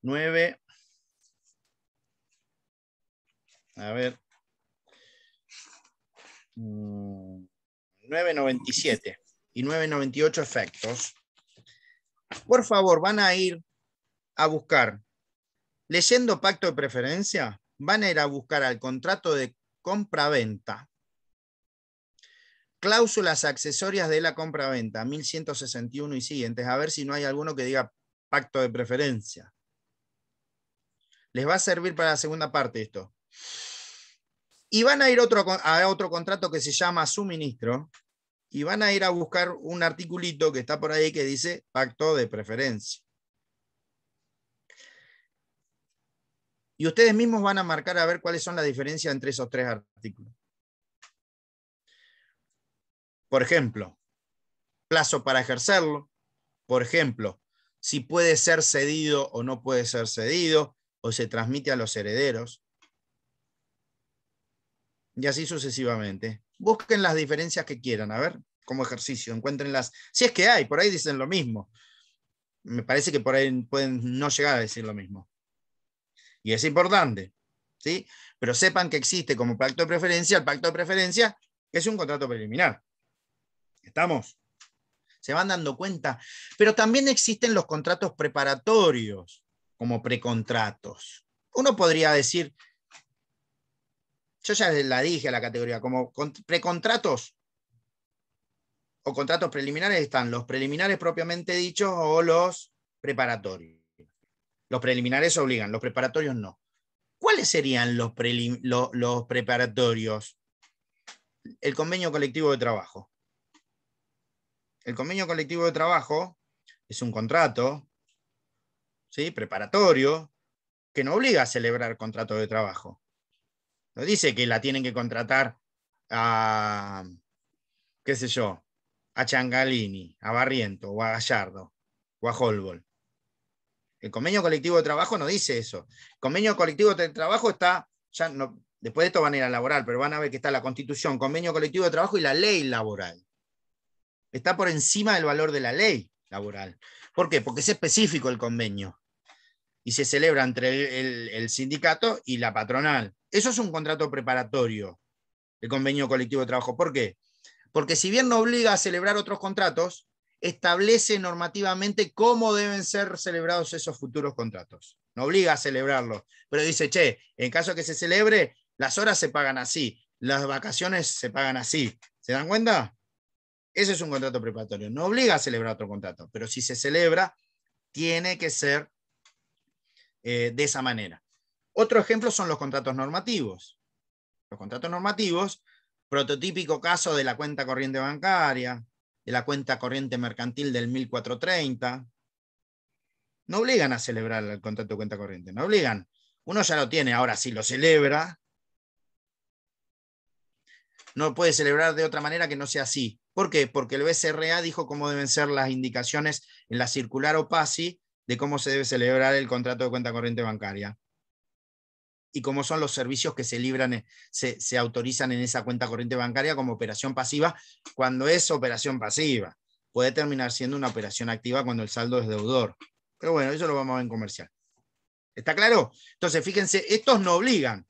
9. A ver. 9.97 mm, y 9.98 efectos. Por favor, van a ir a buscar. Leyendo Pacto de Preferencia, van a ir a buscar al contrato de compra-venta cláusulas accesorias de la compraventa, 1161 y siguientes, a ver si no hay alguno que diga pacto de preferencia. Les va a servir para la segunda parte esto. Y van a ir otro, a otro contrato que se llama suministro y van a ir a buscar un articulito que está por ahí que dice pacto de preferencia. Y ustedes mismos van a marcar a ver cuáles son las diferencias entre esos tres artículos. Por ejemplo, plazo para ejercerlo. Por ejemplo, si puede ser cedido o no puede ser cedido, o se transmite a los herederos. Y así sucesivamente. Busquen las diferencias que quieran, a ver, como ejercicio, las... Si es que hay, por ahí dicen lo mismo. Me parece que por ahí pueden no llegar a decir lo mismo y es importante, ¿sí? Pero sepan que existe como pacto de preferencia, el pacto de preferencia es un contrato preliminar. ¿Estamos? Se van dando cuenta. Pero también existen los contratos preparatorios como precontratos. Uno podría decir, yo ya la dije a la categoría, como precontratos o contratos preliminares están los preliminares propiamente dichos o los preparatorios. Los preliminares obligan, los preparatorios no. ¿Cuáles serían los, preparatorios? El convenio colectivo de trabajo. El convenio colectivo de trabajo es un contrato ¿sí? preparatorio que no obliga a celebrar contrato de trabajo. No dice que la tienen que contratar a, qué sé yo, a Changalini, a Barriento, o a Gallardo, o a Holbol. El convenio colectivo de trabajo no dice eso. El convenio colectivo de trabajo está, ya no, después de esto van a ir a laboral, pero van a ver que está la constitución, convenio colectivo de trabajo y la ley laboral. Está por encima del valor de la ley laboral. ¿Por qué? Porque es específico el convenio y se celebra entre el, el sindicato y la patronal. Eso es un contrato preparatorio, el convenio colectivo de trabajo. ¿Por qué? Porque si bien no obliga a celebrar otros contratos, establece normativamente cómo deben ser celebrados esos futuros contratos. No obliga a celebrarlos, pero dice, che, en caso que se celebre, las horas se pagan así, las vacaciones se pagan así. ¿Se dan cuenta? Ese es un contrato preparatorio. No obliga a celebrar otro contrato, pero si se celebra, tiene que ser eh, de esa manera. Otro ejemplo son los contratos normativos. Los contratos normativos, prototípico caso de la cuenta corriente bancaria, de la cuenta corriente mercantil del 1430. No obligan a celebrar el contrato de cuenta corriente, no obligan. Uno ya lo tiene, ahora si lo celebra, no puede celebrar de otra manera que no sea así. ¿Por qué? Porque el BCRA dijo cómo deben ser las indicaciones en la circular OPASI de cómo se debe celebrar el contrato de cuenta corriente bancaria y cómo son los servicios que se libran, eh, se, se autorizan en esa cuenta corriente bancaria como operación pasiva, cuando es operación pasiva. Puede terminar siendo una operación activa cuando el saldo es deudor. Pero bueno, eso lo vamos a ver en comercial. ¿Está claro? Entonces, fíjense, estos no obligan,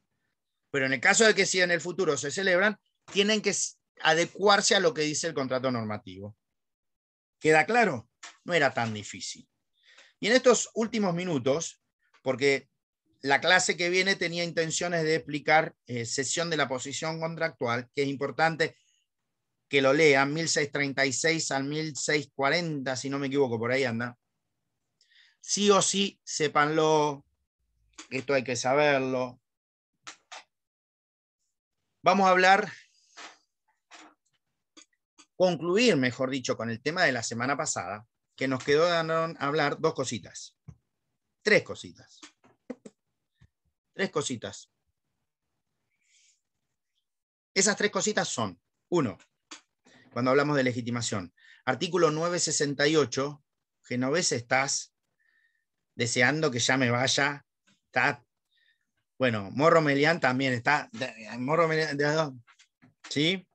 pero en el caso de que si en el futuro se celebran, tienen que adecuarse a lo que dice el contrato normativo. ¿Queda claro? No era tan difícil. Y en estos últimos minutos, porque la clase que viene tenía intenciones de explicar eh, sesión de la posición contractual, que es importante que lo lean, 1636 al 1640, si no me equivoco, por ahí anda. Sí o sí, sépanlo, esto hay que saberlo. Vamos a hablar, concluir, mejor dicho, con el tema de la semana pasada, que nos quedó a hablar dos cositas, tres cositas tres cositas. Esas tres cositas son, uno, cuando hablamos de legitimación, artículo 968, Genovese, estás deseando que ya me vaya, bueno, Morro Melian también está, Morro ¿sí?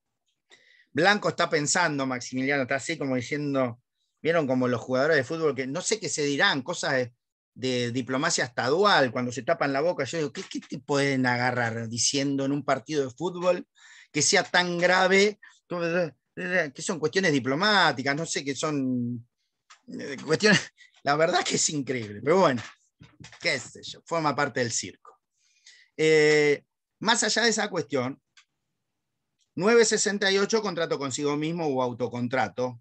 Blanco está pensando, Maximiliano, está así como diciendo, vieron como los jugadores de fútbol que no sé qué se dirán, cosas de, de diplomacia estadual, cuando se tapan la boca, yo digo, ¿qué, te pueden agarrar diciendo en un partido de fútbol que sea tan grave? Eh, eh, que son cuestiones diplomáticas, no sé, qué son eh, cuestiones... [laughs] La verdad que es increíble, pero bueno, qué sé forma parte del circo. más allá de esa cuestión, 968 contrato consigo mismo o autocontrato,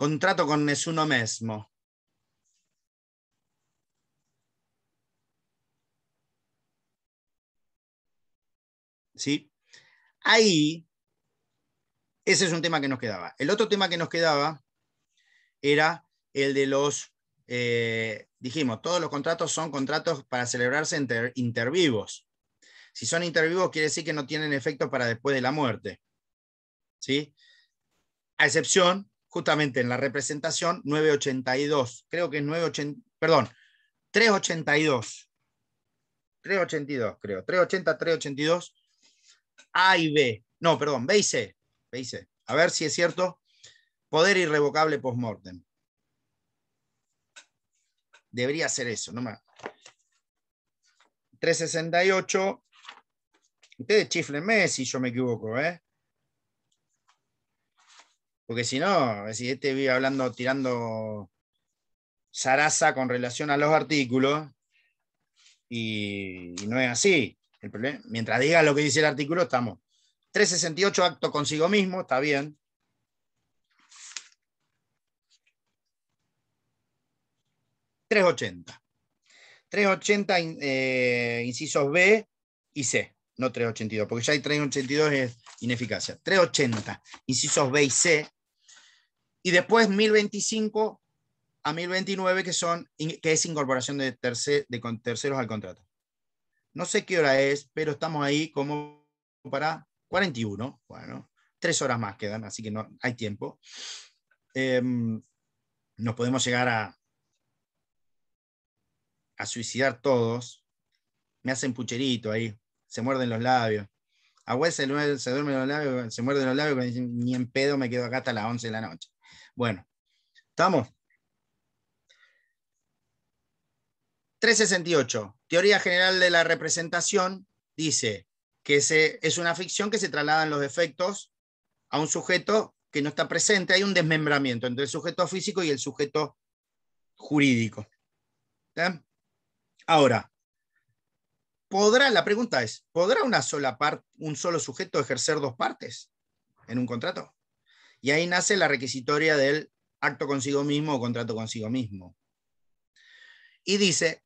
contrato con nessuno mesmo. ¿Sí? Ahí, ese es un tema que nos quedaba. El otro tema que nos quedaba era el de los, eh, dijimos, todos los contratos son contratos para celebrarse entre intervivos. Si son intervivos, quiere decir que no tienen efecto para después de la muerte. ¿Sí? A excepción justamente en la representación 982, creo que es 980, perdón, 382, 382 creo, 380, 382, A y B, no, perdón, B y C, B y C, a ver si es cierto, poder irrevocable postmortem. Debería ser eso, no más. 368, ustedes chiflenme si yo me equivoco, ¿eh? Porque si no, si este vive hablando, tirando zaraza con relación a los artículos, y, no es así. El mientras diga lo que dice el artículo, estamos. 368 acto consigo mismo, está bien. ...380... ...380 eh, incisos B y C... ...no 382... ...porque ya hay 382 es ineficacia... ...380 incisos B y C... Y después 1025 a 1029, que, son, que es incorporación de, terceros al contrato. No sé qué hora es, pero estamos ahí como para 41. Bueno, tres horas más quedan, así que no hay tiempo. Em, nos podemos llegar a, a suicidar todos. Me hacen pucherito ahí, se muerden los labios. A se, se duerme los labios, se muerden los labios, ni en pedo me quedo acá hasta las 11 de la noche. Bueno, estamos. 368. Teoría general de la representación dice que es una ficción que se trasladan los efectos a un sujeto que no está presente. Hay un desmembramiento entre el sujeto físico y el sujeto jurídico. Ahora, ¿podrá, la pregunta es, ¿podrá una sola parte, un solo sujeto ejercer dos partes en un contrato? Y ahí nace la requisitoria del acto consigo mismo o contrato consigo mismo. Y dice,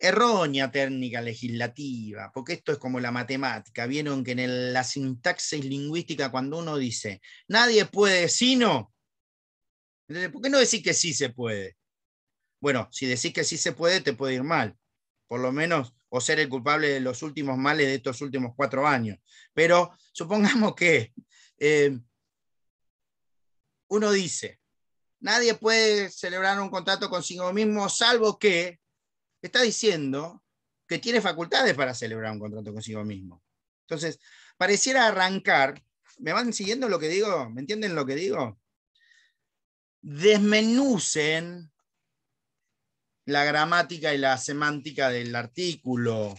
errónea técnica legislativa, porque esto es como la matemática. Vieron que en la sintaxis lingüística, cuando uno dice, nadie puede sino, ¿por qué no decir que sí se puede? Bueno, si decís que sí se puede, te puede ir mal, por lo menos, o ser el culpable de los últimos males de estos últimos cuatro años. Pero supongamos que eh, uno dice, nadie puede celebrar un contrato consigo mismo, salvo que está diciendo que tiene facultades para celebrar un contrato consigo mismo. Entonces, pareciera arrancar, ¿me van siguiendo lo que digo? ¿Me entienden lo que digo? Desmenucen la gramática y la semántica del artículo.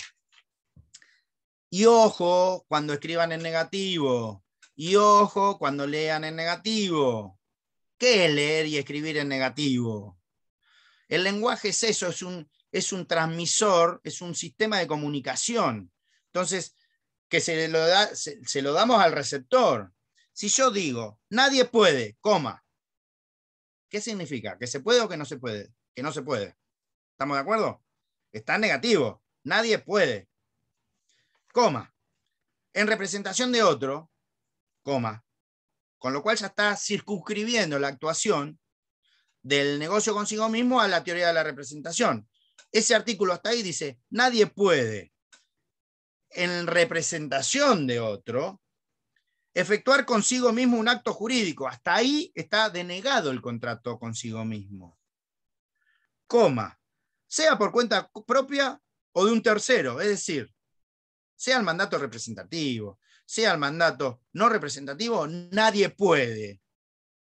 Y ojo cuando escriban en negativo. Y ojo cuando lean en negativo. ¿Qué es leer y escribir en negativo? El lenguaje es eso, es un, es un transmisor, es un sistema de comunicación. Entonces, que se lo, da, lo damos al receptor. Si yo digo, nadie puede, coma, ¿qué significa? ¿Que se puede o que no se puede? Que no se puede. ¿Estamos de acuerdo? Está negativo. Nadie puede. Coma. En representación de otro, coma. Con lo cual ya está circunscribiendo la actuación del negocio consigo mismo a la teoría de la representación. Ese artículo hasta ahí dice, nadie puede, en representación de otro, efectuar consigo mismo un acto jurídico. Hasta ahí está denegado el contrato consigo mismo. Coma, sea por cuenta propia o de un tercero, es decir, sea el mandato representativo, sea el mandato no representativo, nadie puede,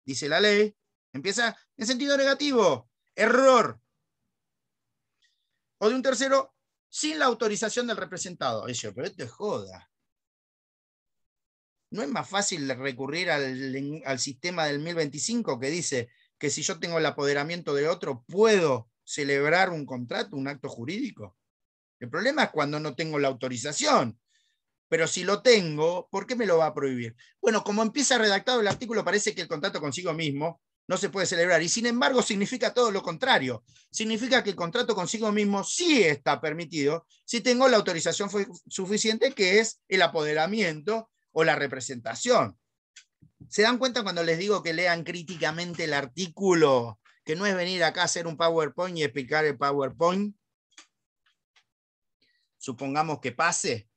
dice la ley. Empieza en sentido negativo, error. O de un tercero, sin la autorización del representado. pero esto es joda. ¿No es más fácil recurrir al, al sistema del 1025 que dice que si yo tengo el apoderamiento de otro, puedo celebrar un contrato, un acto jurídico? El problema es cuando no tengo la autorización pero si lo tengo, ¿por qué me lo va a prohibir? Bueno, como empieza redactado el artículo, parece que el contrato consigo mismo no se puede celebrar. Y sin embargo, significa todo lo contrario. Significa que el contrato consigo mismo sí está permitido si tengo la autorización suficiente, que es el apoderamiento o la representación. ¿Se dan cuenta cuando les digo que lean críticamente el artículo? Que no es venir acá a hacer un PowerPoint y explicar el PowerPoint. Supongamos que pase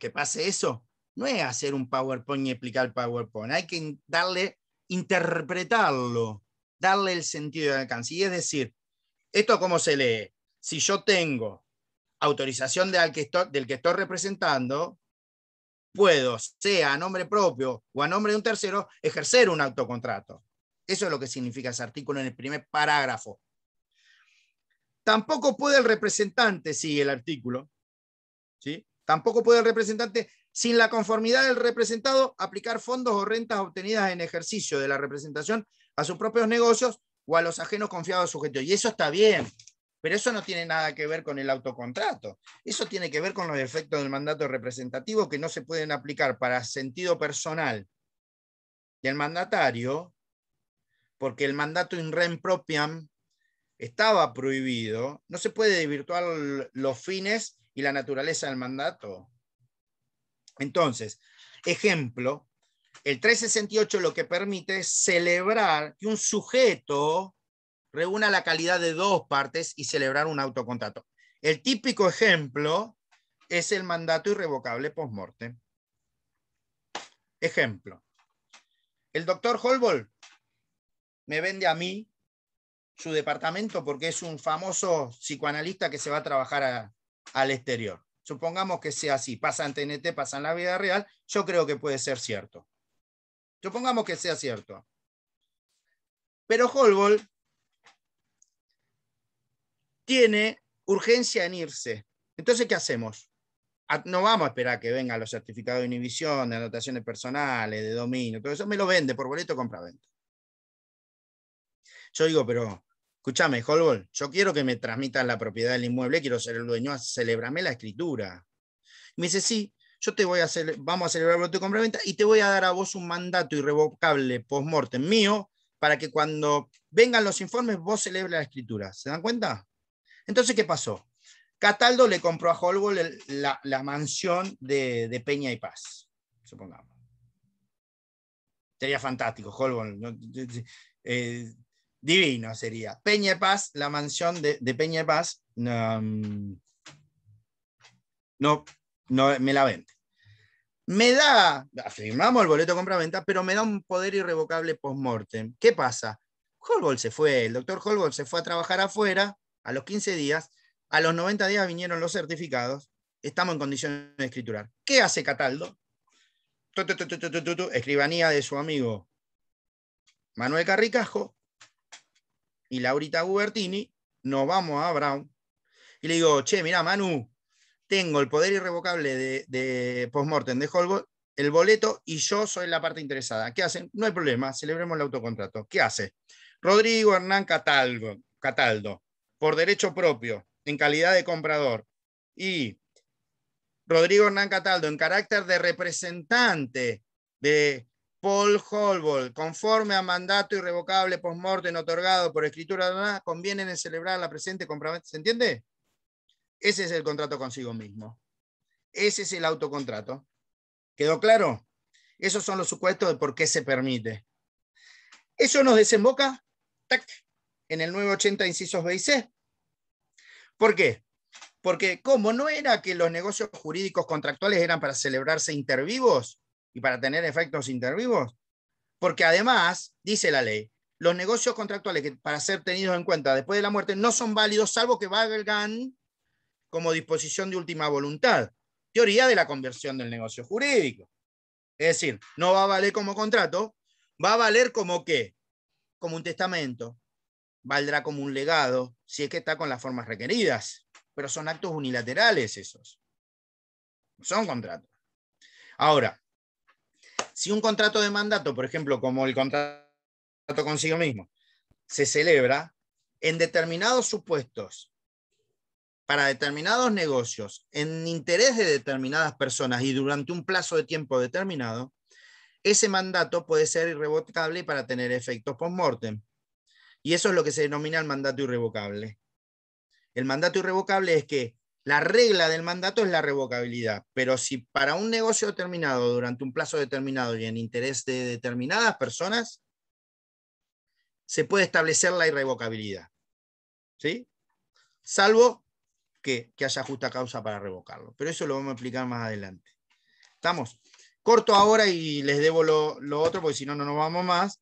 que, pase eso, no es hacer un PowerPoint y explicar el PowerPoint, hay que darle, interpretarlo, darle el sentido de alcance. Y es decir, ¿esto cómo se lee? Si yo tengo autorización del que estoy, del que estoy representando, puedo, sea a nombre propio o a nombre de un tercero, ejercer un autocontrato. Eso es lo que significa ese artículo en el primer parágrafo. Tampoco puede el representante, sigue el artículo, ¿sí? Tampoco puede el representante, sin la conformidad del representado, aplicar fondos o rentas obtenidas en ejercicio de la representación a sus propios negocios o a los ajenos confiados sujetos. Y eso está bien, pero eso no tiene nada que ver con el autocontrato. Eso tiene que ver con los efectos del mandato representativo que no se pueden aplicar para sentido personal del mandatario, porque el mandato in rem propiam estaba prohibido. No se puede desvirtuar los fines y la naturaleza del mandato. Entonces, ejemplo, el 368 lo que permite es celebrar que un sujeto reúna la calidad de dos partes y celebrar un autocontrato. El típico ejemplo es el mandato irrevocable post-morte. Ejemplo. El doctor Holbol me vende a mí su departamento porque es un famoso psicoanalista que se va a trabajar a, al exterior. Supongamos que sea así, pasan TNT, pasan la vida real, yo creo que puede ser cierto. Supongamos que sea cierto. Pero Holbol tiene urgencia en irse. Entonces, ¿qué hacemos? Ah, no vamos a esperar que vengan los certificados de inhibición, de anotaciones personales, de dominio, todo eso me lo vende por boleto compra-venta. Yo digo, pero Escúchame, Holbol, yo quiero que me transmitan la propiedad del inmueble, quiero ser el dueño, celebrame la escritura. Me dice, sí, yo te voy a hacer, vamos a celebrar el de compraventa y te voy a dar a vos un mandato irrevocable post-mortem mío para que cuando vengan los informes vos celebres la escritura. ¿Se dan cuenta? Entonces, ¿qué pasó? Cataldo le compró a Holbol la, mansión de, Peña y Paz, supongamos. Sería fantástico, Holbol. Eh, divino sería. Peña Paz, la mansión de, de Peña Paz, mm, no, no, me la vende. Me da, firmamos el boleto compra-venta, pero me da un poder irrevocable post-mortem. ¿Qué pasa? Holbold se fue, el doctor Holbold se fue a trabajar afuera a los 15 días, a los 90 días vinieron los certificados, estamos en condiciones de escriturar. ¿Qué hace Cataldo? Escribanía de su amigo Manuel Carricajo, y Laurita Gubertini, nos vamos a Brown. Y le digo, che, mira, Manu, tengo el poder irrevocable de, postmortem de Holbrook, el boleto y yo soy la parte interesada. ¿Qué hacen? No hay problema, celebremos el autocontrato. ¿Qué hace? Rodrigo Hernán Cataldo por derecho propio, en calidad de comprador, y Rodrigo Hernán Cataldo, en carácter de representante de Paul conforme a mandato irrevocable post-mortem otorgado por escritura, conviene en celebrar la presente compraventa. ¿Se entiende? Ese es el contrato consigo mismo. Ese es el autocontrato. ¿Quedó claro? Esos son los supuestos de por qué se permite. Eso nos desemboca en el 980, incisos B y C. ¿Por qué? Porque como no era que los negocios jurídicos contractuales eran para celebrarse intervivos, para tener efectos intervivos? Porque además, dice la ley, los negocios contractuales para ser tenidos en cuenta después de la muerte no son válidos salvo que valgan como disposición de última voluntad. Teoría de la conversión del negocio jurídico. Es decir, no va a valer como contrato, va a valer como qué? Como un testamento, valdrá como un legado, si es que está con las formas requeridas, pero son actos unilaterales esos. Son contratos. Ahora, si un contrato de mandato, por ejemplo, como el contrato consigo mismo, se celebra en determinados supuestos, para determinados negocios, en interés de determinadas personas y durante un plazo de tiempo determinado, ese mandato puede ser irrevocable para tener efectos post-mortem. Y eso es lo que se denomina el mandato irrevocable. El mandato irrevocable es que la regla del mandato es la revocabilidad, pero si para un negocio determinado, durante un plazo determinado y en interés de determinadas personas, se puede establecer la irrevocabilidad. ¿Sí? Salvo que, haya justa causa para revocarlo. Pero eso lo vamos a explicar más adelante. ¿Estamos? Corto ahora y les debo lo, otro, porque si no, no nos vamos más.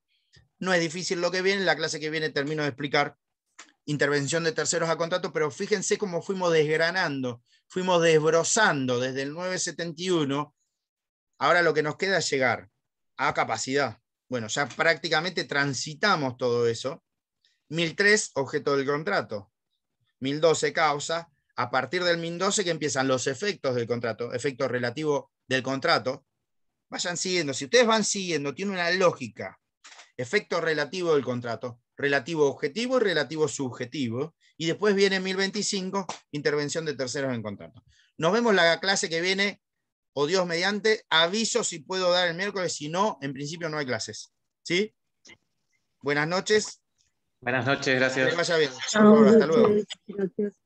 No es difícil lo que viene. La clase que viene termino de explicar intervención de terceros a contrato, pero fíjense cómo fuimos desgranando, fuimos desbrozando desde el 971. Ahora lo que nos queda es llegar a capacidad. Bueno, ya prácticamente transitamos todo eso. 1003, objeto del contrato. 1012, causa. A partir del 1012 que empiezan los efectos del contrato, efecto relativo del contrato. Vayan siguiendo, si ustedes van siguiendo, tiene una lógica. Efecto relativo del contrato relativo objetivo y relativo subjetivo. Y después viene 1025, intervención de terceros en contacto. Nos vemos la clase que viene, o Dios mediante, aviso si puedo dar el miércoles, si no, en principio no hay clases. ¿Sí? Buenas noches. Buenas noches, gracias. Que vaya bien. Hasta luego.